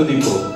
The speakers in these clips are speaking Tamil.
tanto di poco.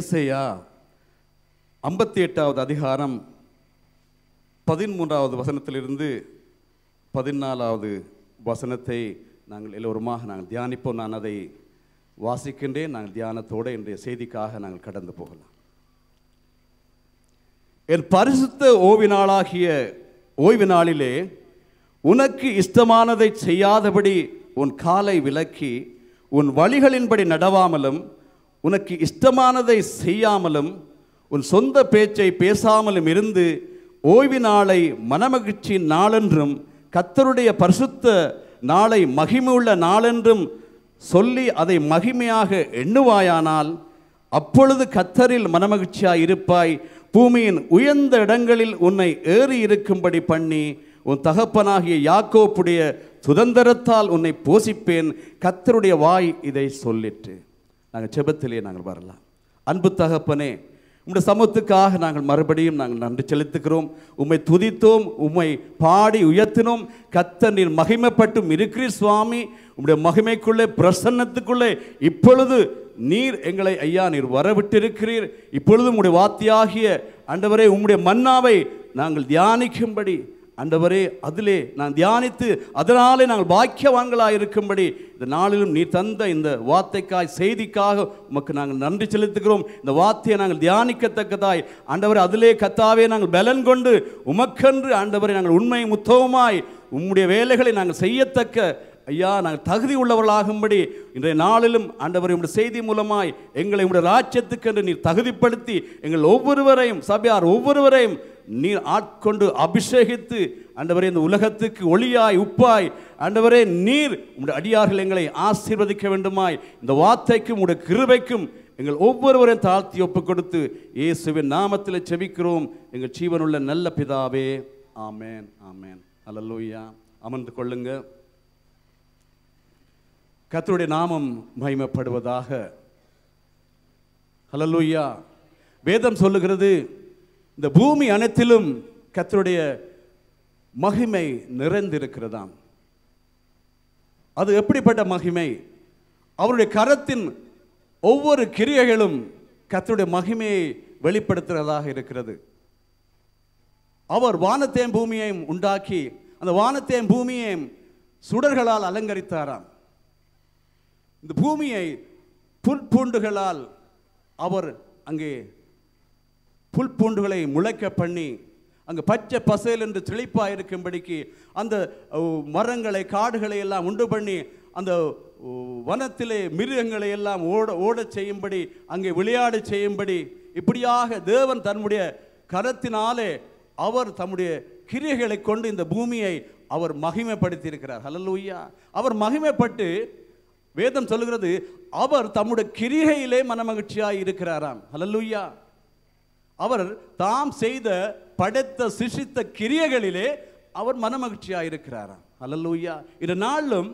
ஏசையா ஐம்பத்தி எட்டாவது அதிகாரம் பதிமூன்றாவது வசனத்திலிருந்து பதினாலாவது வசனத்தை நாங்கள் எல்லோருமாக நாங்கள் தியானிப்போம் நான் அதை வாசிக்கின்றேன் நாங்கள் தியானத்தோடு இன்றைய செய்திக்காக நாங்கள் கடந்து போகலாம் என் பரிசுத்த ஓவினாளாகிய ஓய்வு நாளிலே உனக்கு இஷ்டமானதை செய்யாதபடி உன் காலை விலக்கி உன் வழிகளின்படி நடவாமலும் உனக்கு இஷ்டமானதை செய்யாமலும் உன் சொந்த பேச்சை பேசாமலும் இருந்து ஓய்வு நாளை மனமகிழ்ச்சி நாளென்றும் கத்தருடைய பரிசுத்த நாளை மகிமையுள்ள நாளென்றும் சொல்லி அதை மகிமையாக எண்ணுவாயானால் அப்பொழுது கத்தரில் மனமகிழ்ச்சியாக இருப்பாய் பூமியின் உயர்ந்த இடங்களில் உன்னை ஏறி இருக்கும்படி பண்ணி உன் தகப்பனாகிய யாக்கோப்புடைய சுதந்திரத்தால் உன்னை போசிப்பேன் கத்தருடைய வாய் இதை சொல்லிட்டு நாங்கள் செபத்திலே நாங்கள் வரலாம் அன்பு தகப்பனே உங்கள் சமத்துக்காக நாங்கள் மறுபடியும் நாங்கள் நன்றி செலுத்துகிறோம் உம்மை துதித்தோம் உம்மை பாடி உயர்த்தினோம் கத்த நீர் மகிமைப்பட்டும் இருக்கிறீர் சுவாமி உம்முடைய மகிமைக்குள்ளே பிரசன்னத்துக்குள்ளே இப்பொழுது நீர் எங்களை ஐயா நீர் வரவிட்டிருக்கிறீர் இப்பொழுது உங்களுடைய வாத்தியாகிய அண்டவரே உம்முடைய மன்னாவை நாங்கள் தியானிக்கும்படி அந்தவரே அதிலே நான் தியானித்து அதனாலே நாங்கள் பாக்கியவான்களாக இருக்கும்படி இந்த நாளிலும் நீ தந்த இந்த வார்த்தைக்காய் செய்திக்காக உமக்கு நாங்கள் நன்றி செலுத்துகிறோம் இந்த வார்த்தையை நாங்கள் தியானிக்கத்தக்கதாய் ஆண்டவர் அதிலே கத்தாவே நாங்கள் பலன் கொண்டு உமக்கென்று ஆண்டவரை நாங்கள் உண்மை முத்தவமாய் உம்முடைய வேலைகளை நாங்கள் செய்யத்தக்க ஐயா நாங்கள் தகுதி உள்ளவர்களாகும்படி இன்றைய நாளிலும் ஆண்டவர் உடைய செய்தி மூலமாய் எங்களை உடைய ராஜ்யத்துக்கு என்று நீர் தகுதிப்படுத்தி எங்கள் ஒவ்வொருவரையும் சபையார் ஒவ்வொருவரையும் நீ ஆட்கொண்டு அபிஷேகித்து அண்டவரே இந்த உலகத்துக்கு ஒளியாய் உப்பாய் அண்டவரே நீர் உங்களுடைய அடியார்கள் எங்களை ஆசீர்வதிக்க வேண்டுமாய் இந்த வார்த்தைக்கும் உடைய கிருபைக்கும் எங்கள் ஒவ்வொருவரையும் தாழ்த்தி ஒப்பு கொடுத்து இயேசுவின் நாமத்தில் செபிக்கிறோம் எங்கள் ஜீவனுள்ள நல்ல பிதாவே ஆமேன் ஆமேன் அலல்லூயா அமர்ந்து கொள்ளுங்க கத்தருடைய நாமம் மகிமைப்படுவதாக ஹலல்லூயா வேதம் சொல்லுகிறது இந்த பூமி அனைத்திலும் கத்தருடைய மகிமை நிறைந்திருக்கிறதாம் அது எப்படிப்பட்ட மகிமை அவருடைய கரத்தின் ஒவ்வொரு கிரியைகளும் கத்தருடைய மகிமையை வெளிப்படுத்துகிறதாக இருக்கிறது அவர் வானத்தையும் பூமியையும் உண்டாக்கி அந்த வானத்தையும் பூமியையும் சுடர்களால் அலங்கரித்தாராம் இந்த பூமியை புற்பூண்டுகளால் அவர் அங்கே புல் பூண்டுகளை முளைக்க பண்ணி அங்கே பச்சை பசையில் என்று செழிப்பாக இருக்கும்படிக்கு அந்த மரங்களை காடுகளை எல்லாம் உண்டு பண்ணி அந்த வனத்திலே மிருகங்களை எல்லாம் ஓட ஓடச் செய்யும்படி அங்கே விளையாடச் செய்யும்படி இப்படியாக தேவன் தன்னுடைய கரத்தினாலே அவர் தம்முடைய கிரியைகளை கொண்டு இந்த பூமியை அவர் மகிமைப்படுத்தியிருக்கிறார் இருக்கிறார் ஹலலூயா அவர் மகிமைப்பட்டு வேதம் சொல்லுகிறது அவர் தம்முடைய கிரிகையிலே மனமகிழ்ச்சியாக இருக்கிறாராம் ஹலலூயா அவர் தாம் செய்த படைத்த சிஷித்த கிரியைகளிலே அவர் மனமகிழ்ச்சியாக இருக்கிறாராம் அல்லல்லூயா இந்த நாளும்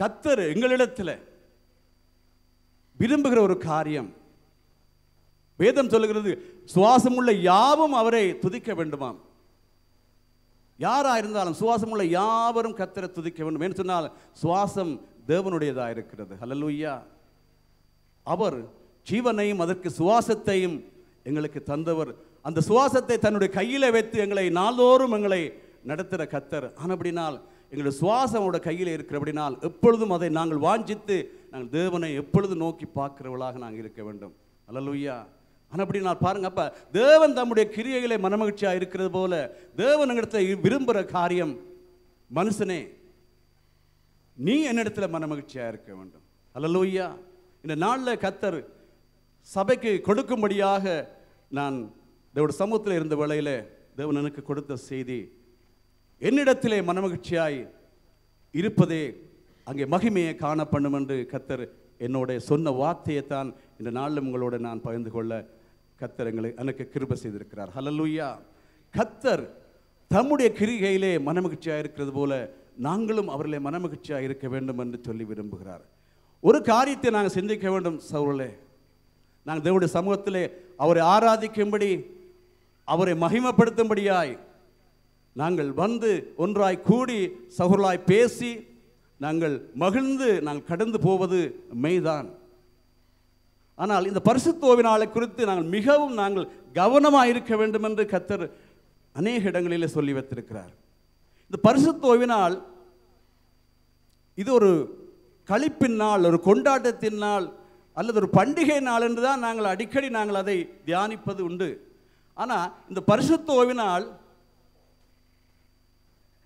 கத்தர் எங்களிடத்தில் விரும்புகிற ஒரு காரியம் வேதம் சொல்லுகிறது சுவாசமுள்ள யாவும் அவரை துதிக்க வேண்டுமாம் யாராக இருந்தாலும் சுவாசமுள்ள யாவரும் கத்தரை துதிக்க வேண்டும் என்று சொன்னால் சுவாசம் தேவனுடையதாக இருக்கிறது அல்லல்லூயா அவர் ஜீவனையும் அதற்கு சுவாசத்தையும் எங்களுக்கு தந்தவர் அந்த சுவாசத்தை தன்னுடைய கையில் வைத்து எங்களை நாள்தோறும் எங்களை நடத்துகிற கத்தர் ஆனபடினால் எங்களுடைய சுவாசம் அவரோட கையில் இருக்கிறபடினால் எப்பொழுதும் அதை நாங்கள் வாஞ்சித்து நாங்கள் தேவனை எப்பொழுதும் நோக்கி பார்க்கிறவளாக நாங்கள் இருக்க வேண்டும் அல்லலுய்யா ஆனால் நான் பாருங்க அப்போ தேவன் தம்முடைய கிரியைகளை மனமகிழ்ச்சியாக இருக்கிறது போல தேவன் என்னிடத்தில் விரும்புகிற காரியம் மனுஷனே நீ என்னிடத்துல மனமகிழ்ச்சியாக இருக்க வேண்டும் அல்லலுய்யா இந்த நாளில் கத்தர் சபைக்கு கொடுக்கும்படியாக நான் தேவோட சமூகத்தில் இருந்த வேளையில் தேவன் எனக்கு கொடுத்த செய்தி என்னிடத்திலே மனமகிழ்ச்சியாய் இருப்பதே அங்கே மகிமையை காணப்படும் என்று கத்தர் என்னோட சொன்ன வார்த்தையை தான் இந்த நாளில் உங்களோட நான் பகிர்ந்து கொள்ள கத்தர் எங்களை எனக்கு கிருப செய்திருக்கிறார் ஹலலுயா கத்தர் தம்முடைய கிரிகையிலே மனமகிழ்ச்சியாக இருக்கிறது போல நாங்களும் அவர்களே மனமகிழ்ச்சியாக இருக்க வேண்டும் என்று சொல்லி விரும்புகிறார் ஒரு காரியத்தை நாங்கள் சிந்திக்க வேண்டும் சவுரலே நாங்கள் தேவனுடைய சமூகத்திலே அவரை ஆராதிக்கும்படி அவரை மகிமப்படுத்தும்படியாய் நாங்கள் வந்து ஒன்றாய் கூடி சகுரலாய் பேசி நாங்கள் மகிழ்ந்து நாங்கள் கடந்து போவது மெய்தான் ஆனால் இந்த பரிசுத்தோவினாலை குறித்து நாங்கள் மிகவும் நாங்கள் கவனமாக இருக்க வேண்டும் என்று கத்தர் அநேக இடங்களிலே சொல்லி வைத்திருக்கிறார் இந்த பரிசுத்தோவினால் இது ஒரு கழிப்பின் நாள் ஒரு கொண்டாட்டத்தின் நாள் அல்லது ஒரு பண்டிகை நாள் என்று தான் நாங்கள் அடிக்கடி நாங்கள் அதை தியானிப்பது உண்டு ஆனால் இந்த பரிசுத்த ஓவினால்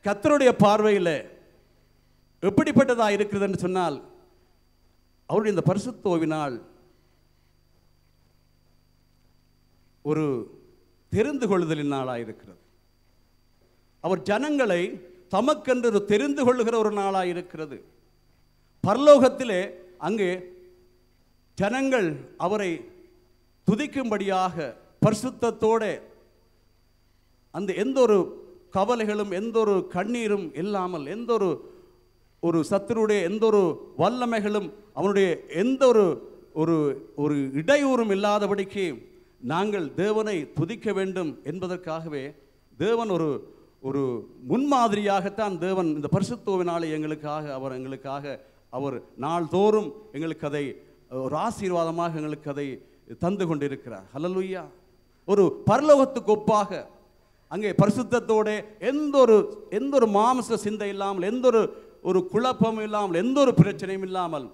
கத்தருடைய பார்வையில் எப்படிப்பட்டதாக இருக்கிறது என்று சொன்னால் அவருடைய இந்த பரிசுத்தோவினால் ஒரு தெரிந்து கொள்ளுதலின் நாளாக இருக்கிறது அவர் ஜனங்களை தமக்கென்று தெரிந்து கொள்ளுகிற ஒரு நாளாக இருக்கிறது பரலோகத்திலே அங்கே ஜனங்கள் அவரை துதிக்கும்படியாக பரிசுத்தத்தோட அந்த எந்த ஒரு கவலைகளும் எந்த ஒரு கண்ணீரும் இல்லாமல் எந்த ஒரு ஒரு சத்துருடைய எந்த ஒரு வல்லமைகளும் அவனுடைய எந்த ஒரு ஒரு ஒரு இடையூறும் இல்லாதபடிக்கு நாங்கள் தேவனை துதிக்க வேண்டும் என்பதற்காகவே தேவன் ஒரு ஒரு முன்மாதிரியாகத்தான் தேவன் இந்த பரிசுத்துவினாலே எங்களுக்காக அவர் எங்களுக்காக அவர் நாள்தோறும் எங்களுக்கு அதை ஒரு ஆசீர்வாதமாக எங்களுக்கு அதை தந்து கொண்டிருக்கிறார் ஹலலுய்யா ஒரு பரலோகத்துக்கு ஒப்பாக அங்கே பரிசுத்தத்தோட எந்த ஒரு எந்த ஒரு மாமச சிந்தை இல்லாமல் எந்த ஒரு ஒரு குழப்பமும் இல்லாமல் எந்த ஒரு பிரச்சனையும் இல்லாமல்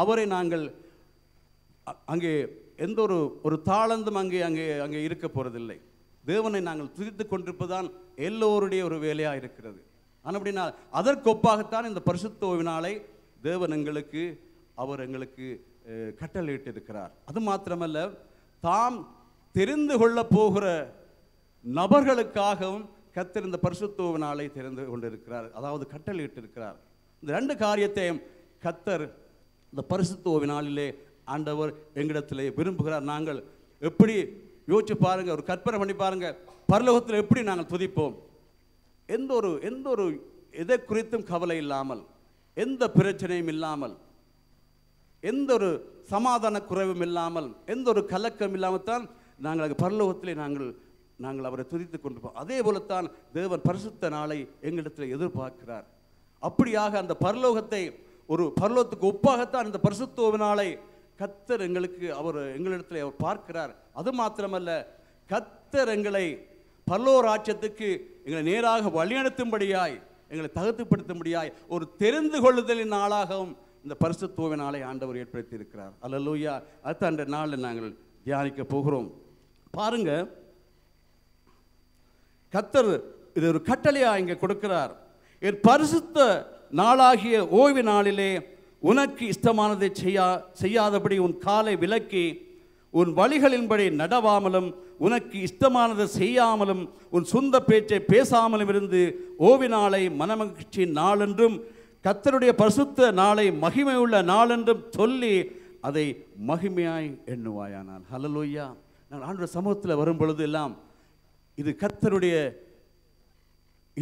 அவரை நாங்கள் அங்கே எந்த ஒரு ஒரு தாளந்தும் அங்கே அங்கே அங்கே இருக்க போகிறதில்லை தேவனை நாங்கள் துதித்து கொண்டிருப்பதுதான் எல்லோருடைய ஒரு வேலையாக இருக்கிறது ஆனால் அப்படின்னா அதற்கொப்பாகத்தான் இந்த பரிசுத்தோவினாலே தேவன் எங்களுக்கு அவர் எங்களுக்கு கட்டளையிட்டிருக்கிறார் அது மாத்திரமல்ல தாம் தெரிந்து கொள்ள போகிற நபர்களுக்காகவும் கத்திருந்த இந்த தெரிந்து கொண்டிருக்கிறார் அதாவது கட்டளையிட்டிருக்கிறார் இந்த ரெண்டு காரியத்தையும் கத்தர் இந்த பரிசுத்துவ ஆண்டவர் எங்களிடத்திலே விரும்புகிறார் நாங்கள் எப்படி யோசிச்சு பாருங்கள் ஒரு கற்பனை பண்ணி பாருங்கள் பரலோகத்தில் எப்படி நாங்கள் துதிப்போம் எந்த ஒரு எந்த ஒரு எதை குறித்தும் கவலை இல்லாமல் எந்த பிரச்சனையும் இல்லாமல் எந்த ஒரு சமாதான குறைவும் இல்லாமல் எந்த ஒரு கலக்கம் இல்லாமல் தான் நாங்கள் பரலோகத்திலே நாங்கள் நாங்கள் அவரை துதித்து கொண்டிருப்போம் அதே போலத்தான் தேவன் பரிசுத்த நாளை எங்களிடத்தில் எதிர்பார்க்கிறார் அப்படியாக அந்த பரலோகத்தை ஒரு பரலோகத்துக்கு ஒப்பாகத்தான் இந்த பரிசுத்தோவ நாளை கத்தர் எங்களுக்கு அவர் எங்களிடத்தில் அவர் பார்க்கிறார் அது மாத்திரமல்ல கத்தர் எங்களை பல்லோர் ஆட்சத்துக்கு எங்களை நேராக வழிநடத்தும்படியாய் எங்களை தகுத்துப்படுத்தும்படியாய் ஒரு தெரிந்து கொள்ளுதலின் நாளாகவும் இந்த பரிசுத்துவனாலே ஆண்டவர் ஏற்படுத்தி இருக்கிறார் லூயா அடுத்த அந்த நாளில் நாங்கள் தியானிக்க போகிறோம் பாருங்க கத்தர் இது ஒரு கட்டளையா இங்கே கொடுக்கிறார் என் பரிசுத்த நாளாகிய ஓய்வு நாளிலே உனக்கு இஷ்டமானதை செய்யா செய்யாதபடி உன் காலை விலக்கி உன் வழிகளின்படி நடவாமலும் உனக்கு இஷ்டமானதை செய்யாமலும் உன் சொந்த பேச்சை பேசாமலும் இருந்து ஓவினாலை மனமகிழ்ச்சி நாளென்றும் கத்தருடைய பரிசுத்த நாளை மகிமை உள்ள நாள் என்றும் சொல்லி அதை மகிமையாய் எண்ணுவாயானால் ஹலலோய்யா நான் ஆண்டு சமூகத்தில் வரும் பொழுது எல்லாம் இது கத்தருடைய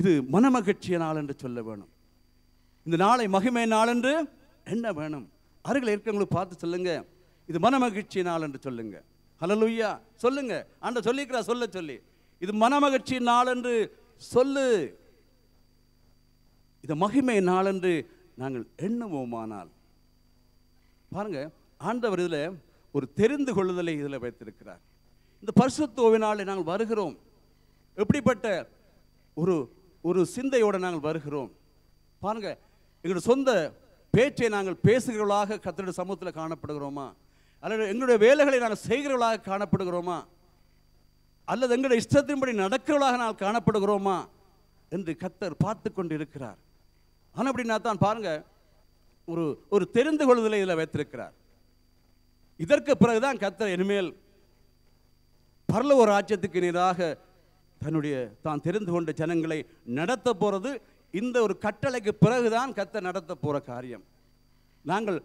இது மனமகிழ்ச்சிய நாள் என்று சொல்ல வேணும் இந்த நாளை மகிமை நாள் என்று என்ன வேணும் அருகில் இருக்கிறவங்களுக்கு பார்த்து சொல்லுங்க இது மனமகிழ்ச்சி நாள் என்று சொல்லுங்க ஹலலுய்யா சொல்லுங்க ஆண்ட சொல்லிக்கிறா சொல்ல சொல்லி இது மனமகிழ்ச்சி நாள் என்று சொல்லு இந்த மகிமை நாள் என்று நாங்கள் எண்ணுவோமானால் பாருங்க ஆண்டவர் இதில் ஒரு தெரிந்து கொள்ளுதலை இதில் வைத்திருக்கிறார் இந்த பரிசுத்தோவினாலே நாங்கள் வருகிறோம் எப்படிப்பட்ட ஒரு ஒரு சிந்தையோடு நாங்கள் வருகிறோம் பாருங்க எங்களுடைய சொந்த பேச்சை நாங்கள் பேசுகிறவர்களாக கத்தருடைய சமூகத்தில் காணப்படுகிறோமா அல்லது எங்களுடைய வேலைகளை நாங்கள் செய்கிறவர்களாக காணப்படுகிறோமா அல்லது எங்களுடைய இஷ்டத்தின்படி நடக்கிறவர்களாக நாங்கள் காணப்படுகிறோமா என்று கத்தர் பார்த்து கொண்டு இருக்கிறார் ஆனால் அப்படின்னா தான் பாருங்கள் ஒரு ஒரு தெரிந்து கொள்ளுதலை இதில் வைத்திருக்கிறார் இதற்கு பிறகுதான் கத்தர் இனிமேல் பரல ஒரு ராஜ்யத்துக்கு நேராக தன்னுடைய தான் தெரிந்து கொண்ட ஜனங்களை நடத்த போகிறது இந்த ஒரு கட்டளைக்கு பிறகுதான் கத்தர் நடத்த போகிற காரியம் நாங்கள்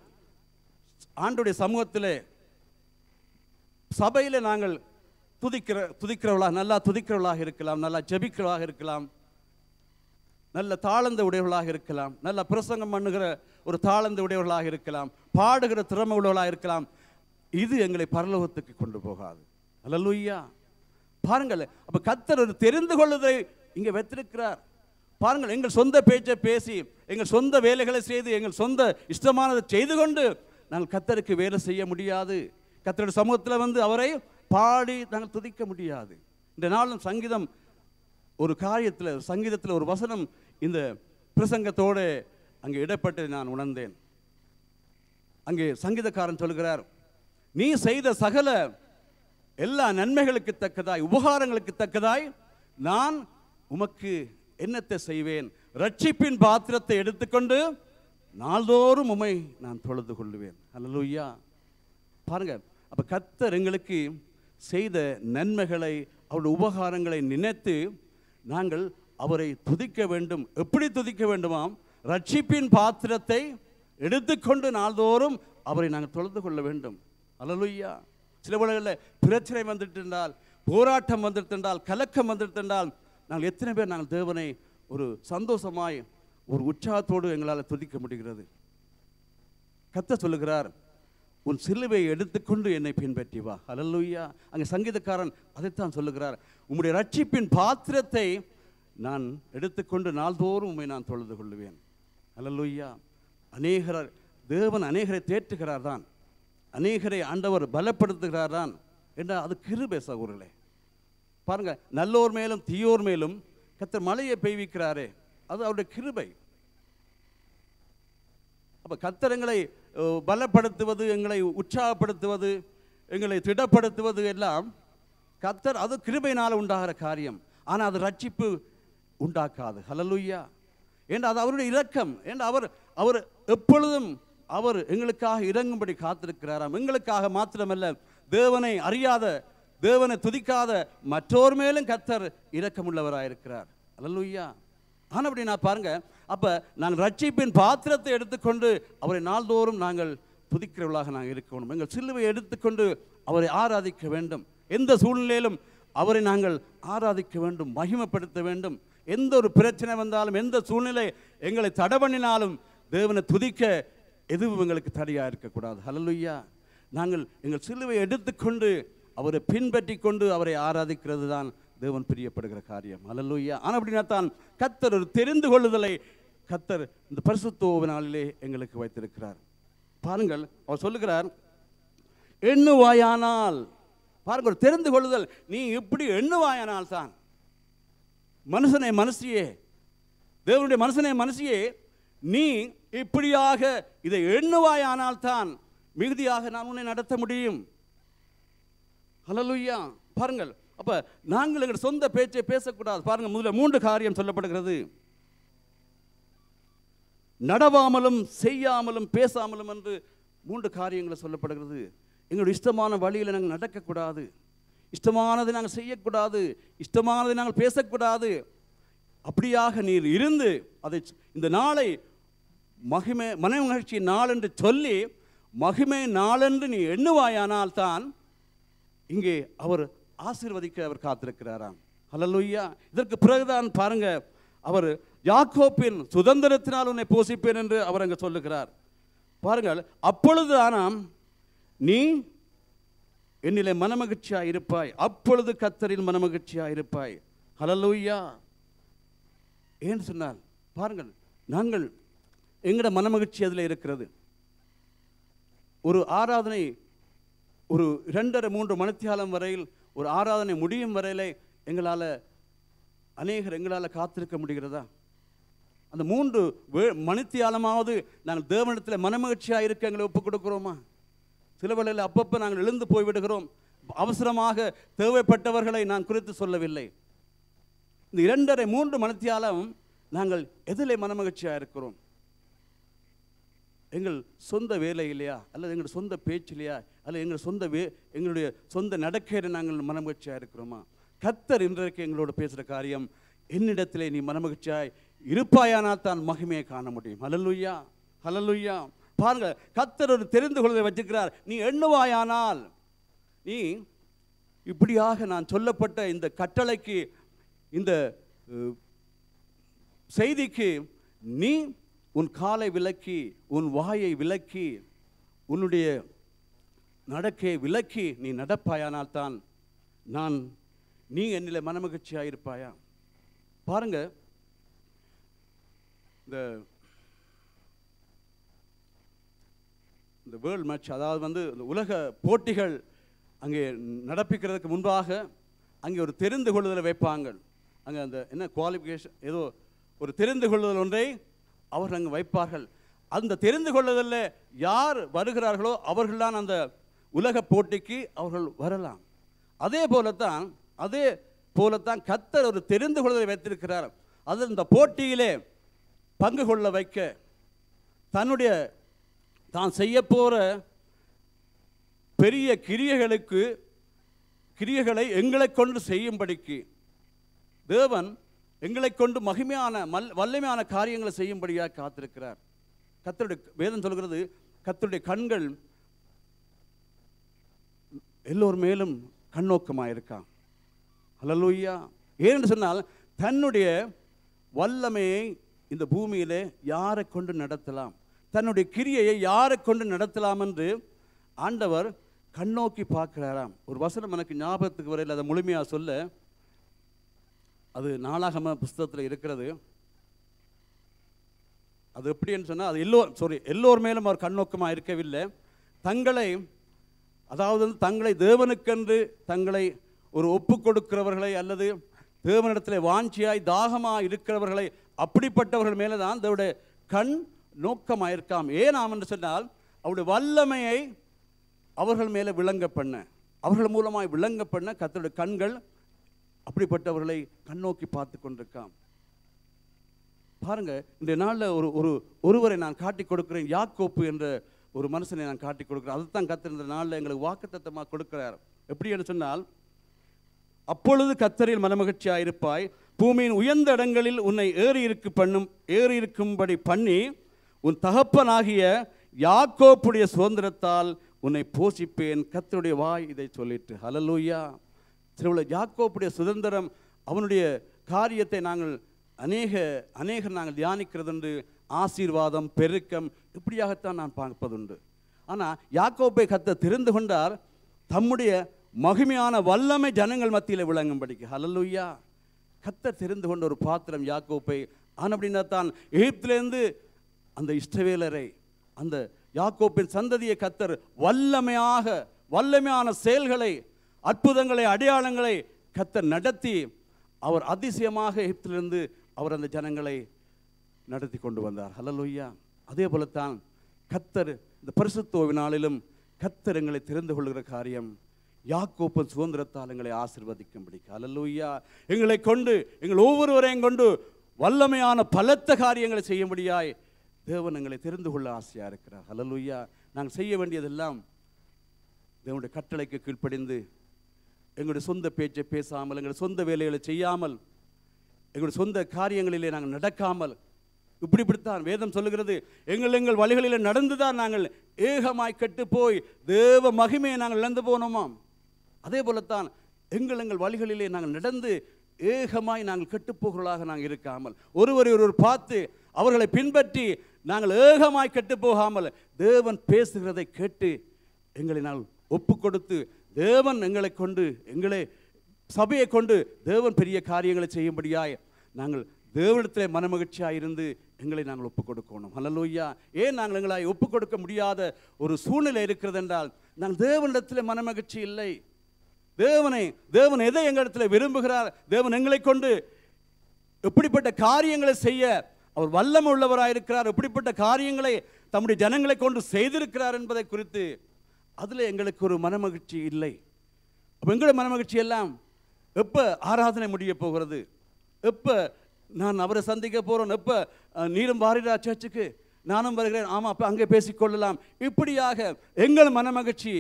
ஆண்டுடைய சமூகத்தில் சபையில் நாங்கள் துதிக்கிற துதிக்கிறவளாக நல்லா துதிக்கிறவளாக இருக்கலாம் நல்லா ஜபிக்கிறவளாக இருக்கலாம் நல்ல தாளந்த உடையவர்களாக இருக்கலாம் நல்ல பிரசங்கம் பண்ணுகிற ஒரு தாளந்த உடையவர்களாக இருக்கலாம் பாடுகிற திறமை உள்ளவர்களாக இருக்கலாம் இது எங்களை பரலோகத்துக்கு கொண்டு போகாது அல்லலுய்யா பாருங்கள் அப்போ கத்தர் ஒரு தெரிந்து கொள்வதை இங்கே வைத்திருக்கிறார் பாருங்கள் எங்கள் சொந்த பேச்சை பேசி எங்கள் சொந்த வேலைகளை செய்து எங்கள் சொந்த இஷ்டமானதை செய்து கொண்டு நாங்கள் கத்தருக்கு வேலை செய்ய முடியாது கத்தருடைய சமூகத்தில் வந்து அவரை பாடி நாங்கள் துதிக்க முடியாது இந்த நாளும் சங்கீதம் ஒரு காரியத்தில் சங்கீதத்தில் ஒரு வசனம் இந்த பிரசங்கத்தோடு அங்கே இடப்பட்டு நான் உணர்ந்தேன் அங்கே சங்கீதக்காரன் சொல்கிறார் நீ செய்த சகல எல்லா நன்மைகளுக்கு தக்கதாய் உபகாரங்களுக்கு தக்கதாய் நான் உமக்கு என்னத்தை செய்வேன் ரட்சிப்பின் பாத்திரத்தை எடுத்துக்கொண்டு நாள்தோறும் உமை நான் தொழுது கொள்ளுவேன் அல்லலூயா பாருங்க அப்போ கத்தர் எங்களுக்கு செய்த நன்மைகளை அவருடைய உபகாரங்களை நினைத்து நாங்கள் அவரை துதிக்க வேண்டும் எப்படி துதிக்க வேண்டுமாம் ரட்சிப்பின் பாத்திரத்தை எடுத்துக்கொண்டு நாள்தோறும் அவரை நாங்கள் தொடர்ந்து கொள்ள வேண்டும் அலலுய்யா சில உலகில் பிரச்சனை வந்துட்டு இருந்தால் போராட்டம் வந்துட்டு இருந்தால் கலக்கம் வந்துட்டு இருந்தால் நாங்கள் எத்தனை பேர் நாங்கள் தேவனை ஒரு சந்தோஷமாய் ஒரு உற்சாகத்தோடு எங்களால் துதிக்க முடிகிறது கத்த சொல்லுகிறார் உன் சிலுவையை எடுத்துக்கொண்டு என்னை பின்பற்றி வா அலல்லூயா அங்கே சங்கீதக்காரன் அதைத்தான் சொல்லுகிறார் உம்முடைய ரட்சிப்பின் பாத்திரத்தை நான் எடுத்துக்கொண்டு நாள்தோறும் உண்மை நான் தொழுது கொள்ளுவேன் அலல்லுய்யா அநேகரர் தேவன் அநேகரை தேற்றுகிறார் தான் அநேகரை ஆண்டவர் பலப்படுத்துகிறார் தான் என்ற அது கிருபை சகோதரர்களே பாருங்கள் நல்லோர் மேலும் தீயோர் மேலும் கத்தர் மழையை பெய்விக்கிறாரே அது அவருடைய கிருபை அப்போ எங்களை பலப்படுத்துவது எங்களை உற்சாகப்படுத்துவது எங்களை திடப்படுத்துவது எல்லாம் கத்தர் அது கிருபையினால் உண்டாகிற காரியம் ஆனால் அது ரட்சிப்பு உண்டாக்காது ஹலலுய்யா என்று அது அவருடைய இலக்கம் என்று அவர் அவர் எப்பொழுதும் அவர் எங்களுக்காக இறங்கும்படி காத்திருக்கிறாராம் எங்களுக்காக மாத்திரமல்ல தேவனை அறியாத தேவனை துதிக்காத மற்றோர் மேலும் கத்தர் இரக்கமுள்ளவராயிருக்கிறார் அல்லலுய்யா ஆனால் அப்படி நான் பாருங்கள் அப்போ நான் ரட்சிப்பின் பாத்திரத்தை எடுத்துக்கொண்டு அவரை நாள்தோறும் நாங்கள் புதிக்கிறவர்களாக நாங்கள் இருக்கணும் எங்கள் சிலுவை எடுத்துக்கொண்டு அவரை ஆராதிக்க வேண்டும் எந்த சூழ்நிலையிலும் அவரை நாங்கள் ஆராதிக்க வேண்டும் மகிமைப்படுத்த வேண்டும் எந்த ஒரு பிரச்சனை வந்தாலும் எந்த சூழ்நிலை எங்களை தட பண்ணினாலும் தேவனை துதிக்க எதுவும் எங்களுக்கு தடையாக இருக்கக்கூடாது ஹலலுய்யா நாங்கள் எங்கள் சிலுவை எடுத்துக்கொண்டு அவரை பின்பற்றி கொண்டு அவரை ஆராதிக்கிறது தான் தேவன் பிரியப்படுகிற காரியம் அலல்லூயா ஆனால் அப்படின்னா தான் கத்தர் ஒரு தெரிந்து கொள்ளுதலை கத்தர் இந்த பரிசுத்தோவினாலே எங்களுக்கு வைத்திருக்கிறார் பாருங்கள் அவர் சொல்லுகிறார் எண்ணுவாயானால் பாருங்கள் தெரிந்து கொள்ளுதல் நீ இப்படி எண்ணுவாயானால் தான் மனுஷனை மனசியே தேவனுடைய மனுஷனை மனசியே நீ இப்படியாக இதை எண்ணுவாயானால் தான் மிகுதியாக நான் உன்னை நடத்த முடியும் அலலுயா பாருங்கள் அப்போ நாங்கள் எங்கள் சொந்த பேச்சை பேசக்கூடாது பாருங்கள் முதல்ல மூன்று காரியம் சொல்லப்படுகிறது நடவாமலும் செய்யாமலும் பேசாமலும் என்று மூன்று காரியங்களை சொல்லப்படுகிறது எங்களுடைய இஷ்டமான வழியில் நாங்கள் நடக்கக்கூடாது இஷ்டமானதை நாங்கள் செய்யக்கூடாது இஷ்டமானதை நாங்கள் பேசக்கூடாது அப்படியாக நீர் இருந்து அதை இந்த நாளை மகிமை மன மகிழ்ச்சி நாள் என்று சொல்லி மகிமை நாளென்று நீ எண்ணுவாயானால் தான் இங்கே அவர் ஆசீர்வதிக்க அவர் காத்திருக்கிறாராம் ஹலலுய்யா இதற்கு பிறகுதான் பாருங்க அவர் யாக்கோப்பின் சுதந்திரத்தினால் உன்னை போசிப்பேன் என்று அவர் அங்கே சொல்லுகிறார் பாருங்கள் அப்பொழுது ஆனாம் நீ என்னிலே மனமகிழ்ச்சியா இருப்பாய் அப்பொழுது கத்தரில் மனமகிழ்ச்சியா இருப்பாய் ஹலலூயா ஏன்னு சொன்னால் பாருங்கள் நாங்கள் எங்கட மனமகிழ்ச்சி அதில் இருக்கிறது ஒரு ஆராதனை ஒரு இரண்டரை மூன்று மணித்தியாலம் வரையில் ஒரு ஆராதனை முடியும் வரையில எங்களால் அநேகர் எங்களால் காத்திருக்க முடிகிறதா அந்த மூன்று மனித்தியாலமாவது நாங்கள் தேவனிடத்தில் மனமகிழ்ச்சியாக இருக்க எங்களை ஒப்புக் கொடுக்குறோமா சில வேளையில் அப்பப்போ நாங்கள் எழுந்து போய்விடுகிறோம் அவசரமாக தேவைப்பட்டவர்களை நான் குறித்து சொல்லவில்லை இந்த இரண்டரை மூன்று மனத்தியாலம் நாங்கள் எதிலே மனமகிழ்ச்சியாக இருக்கிறோம் எங்கள் சொந்த வேலையிலையா அல்லது எங்கள் சொந்த பேச்சிலையா அல்லது எங்கள் சொந்த வே எங்களுடைய சொந்த நடக்கையில நாங்கள் மனமகிழ்ச்சியாக இருக்கிறோமா கத்தர் இன்றைக்கு எங்களோட பேசுகிற காரியம் என்னிடத்திலே நீ மனமகிழ்ச்சியாய் இருப்பாயானால் தான் மகிமையை காண முடியும் அலலுய்யா அலலுய்யா பாருங்கள் கத்தர் ஒரு தெரிந்து கொள்வதை வச்சுக்கிறார் நீ எண்ணுவாயானால் நீ இப்படியாக நான் சொல்லப்பட்ட இந்த கட்டளைக்கு இந்த செய்திக்கு நீ உன் காலை விலக்கி உன் வாயை விலக்கி உன்னுடைய நடக்கையை விலக்கி நீ நடப்பாயானால் தான் நான் நீ என்னில் மனமகிழ்ச்சியாக இருப்பாயா பாருங்க இந்த இந்த வேர்ல்டு மேட்ச் அதாவது வந்து இந்த உலக போட்டிகள் அங்கே நடப்பிக்கிறதுக்கு முன்பாக அங்கே ஒரு தெரிந்து கொள்ளுதலை வைப்பாங்க அங்கே அந்த என்ன குவாலிஃபிகேஷன் ஏதோ ஒரு தெரிந்து கொள்ளுதல் ஒன்றை அவர்கள் அங்கு வைப்பார்கள் அந்த தெரிந்து கொள்ளதில் யார் வருகிறார்களோ அவர்கள்தான் அந்த உலக போட்டிக்கு அவர்கள் வரலாம் அதே போலத்தான் அதே போலத்தான் கத்தர் ஒரு தெரிந்து கொள்ளதை வைத்திருக்கிறார் அது இந்த போட்டியிலே பங்கு கொள்ள வைக்க தன்னுடைய தான் செய்ய போகிற பெரிய கிரியைகளுக்கு கிரியைகளை எங்களை கொண்டு செய்யும்படிக்கு தேவன் எங்களை கொண்டு மகிமையான மல் வல்லமையான காரியங்களை செய்யும்படியாக காத்திருக்கிறார் கத்தருடைய வேதம் சொல்கிறது கத்தருடைய கண்கள் எல்லோர் மேலும் கண்ணோக்கமாக இருக்கான் அலலூயா ஏன்னு சொன்னால் தன்னுடைய வல்லமையை இந்த பூமியில் யாரை கொண்டு நடத்தலாம் தன்னுடைய கிரியையை யாரை கொண்டு நடத்தலாம் என்று ஆண்டவர் கண்ணோக்கி பார்க்கிறாராம் ஒரு வசனம் எனக்கு ஞாபகத்துக்கு வரையில் அதை முழுமையாக சொல்ல அது நாளாகம புஸ்தகத்தில் இருக்கிறது அது எப்படின்னு சொன்னால் அது எல்லோர் சாரி எல்லோர் மேலும் அவர் கண்ணோக்கமாக இருக்கவில்லை தங்களை அதாவது தங்களை தேவனுக்கென்று தங்களை ஒரு ஒப்பு கொடுக்கிறவர்களை அல்லது தேவனிடத்தில் வாஞ்சியாய் தாகமாக இருக்கிறவர்களை அப்படிப்பட்டவர்கள் மேலே தான் தேவடைய கண் நோக்கமாக இருக்காம் ஏன் ஆம் என்று சொன்னால் அவருடைய வல்லமையை அவர்கள் மேலே விளங்க பண்ண அவர்கள் மூலமாய் விளங்க பண்ண கத்தருடைய கண்கள் அப்படிப்பட்டவர்களை கண்ணோக்கி பார்த்து கொண்டிருக்கான் பாருங்க இந்த நாளில் ஒரு ஒரு ஒருவரை நான் காட்டி கொடுக்குறேன் யாக்கோப்பு என்ற ஒரு மனுஷனை நான் காட்டி கொடுக்குறேன் அதை தான் கத்திருந்த நாளில் எங்களுக்கு வாக்குத்தத்தமாக கொடுக்குறார் எப்படி என்று சொன்னால் அப்பொழுது கத்தரில் மனமகிழ்ச்சியாக இருப்பாய் பூமியின் உயர்ந்த இடங்களில் உன்னை ஏறி இருக்கு பண்ணும் ஏறி இருக்கும்படி பண்ணி உன் தகப்பனாகிய யாக்கோப்புடைய சுதந்திரத்தால் உன்னை போஷிப்பேன் கத்தருடைய வாய் இதை சொல்லிட்டு ஹலலூயா சில உள்ள ஜாக்கோப்புடைய சுதந்திரம் அவனுடைய காரியத்தை நாங்கள் அநேக அநேக நாங்கள் தியானிக்கிறது என்று ஆசீர்வாதம் பெருக்கம் இப்படியாகத்தான் நான் பார்ப்பதுண்டு ஆனால் யாக்கோப்பை கத்த தெரிந்து கொண்டார் தம்முடைய மகிமையான வல்லமை ஜனங்கள் மத்தியில் விளங்கும்படிக்கு ஹலல்லுய்யா கத்த தெரிந்து கொண்ட ஒரு பாத்திரம் யாக்கோப்பை ஆனால் அப்படின்னா தான் எகிப்திலேருந்து அந்த இஷ்டவேலரை அந்த யாக்கோப்பின் சந்ததியை கத்தர் வல்லமையாக வல்லமையான செயல்களை அற்புதங்களை அடையாளங்களை கத்தர் நடத்தி அவர் அதிசயமாக எகிப்திலிருந்து அவர் அந்த ஜனங்களை நடத்தி கொண்டு வந்தார் ஹலலுய்யா அதே போலத்தான் கத்தர் இந்த பரிசுத்தோவினாலிலும் கத்தர் எங்களை தெரிந்து கொள்கிற காரியம் யாக்கோப்பன் சுதந்திரத்தால் எங்களை ஆசிர்வதிக்கும்படி ஹலலுய்யா எங்களை கொண்டு எங்கள் ஒவ்வொருவரையும் கொண்டு வல்லமையான பலத்த காரியங்களை செய்யும்படியாய் தேவன் எங்களை தெரிந்து கொள்ள ஆசையாக இருக்கிறார் ஹலலுய்யா நாங்கள் செய்ய வேண்டியதெல்லாம் தேவனுடைய கட்டளைக்கு கீழ்ப்படிந்து எங்களுடைய சொந்த பேச்சை பேசாமல் எங்களுடைய சொந்த வேலைகளை செய்யாமல் எங்களுடைய சொந்த காரியங்களிலே நாங்கள் நடக்காமல் இப்படி இப்படித்தான் வேதம் சொல்லுகிறது எங்கள் எங்கள் வழிகளில் நடந்துதான் நாங்கள் ஏகமாய் கெட்டு போய் தேவ மகிமையை நாங்கள் இழந்து போனோமாம் அதே போலத்தான் எங்கள் எங்கள் வழிகளிலே நாங்கள் நடந்து ஏகமாய் நாங்கள் கெட்டுப்போகளாக நாங்கள் இருக்காமல் ஒருவரை ஒருவர் பார்த்து அவர்களை பின்பற்றி நாங்கள் ஏகமாய் கெட்டு போகாமல் தேவன் பேசுகிறதை கேட்டு எங்களை நாங்கள் ஒப்பு கொடுத்து தேவன் எங்களை கொண்டு எங்களை சபையை கொண்டு தேவன் பெரிய காரியங்களை செய்யும்படியாய் நாங்கள் தேவனத்தில் மனமகிழ்ச்சியாக இருந்து எங்களை நாங்கள் ஒப்புக் கொடுக்கணும் அல்லலோய்யா ஏன் நாங்கள் எங்களை ஒப்புக் கொடுக்க முடியாத ஒரு சூழ்நிலை இருக்கிறது என்றால் நாங்கள் தேவனிடத்தில் மனமகிழ்ச்சி இல்லை தேவனை தேவன் எதை எங்களிடத்தில் விரும்புகிறார் தேவன் எங்களை கொண்டு எப்படிப்பட்ட காரியங்களை செய்ய அவர் வல்லமை இருக்கிறார் எப்படிப்பட்ட காரியங்களை தம்முடைய ஜனங்களை கொண்டு செய்திருக்கிறார் என்பதை குறித்து அதில் எங்களுக்கு ஒரு மனமகிழ்ச்சி இல்லை அப்போ எங்களோட மனமகிழ்ச்சி எல்லாம் எப்போ ஆராதனை முடிய போகிறது எப்போ நான் அவரை சந்திக்க போகிறோம் எப்போ நீரும் வாரிடா சர்ச்சுக்கு நானும் வருகிறேன் ஆமாம் அப்போ அங்கே பேசிக்கொள்ளலாம் இப்படியாக எங்கள் மனமகிழ்ச்சி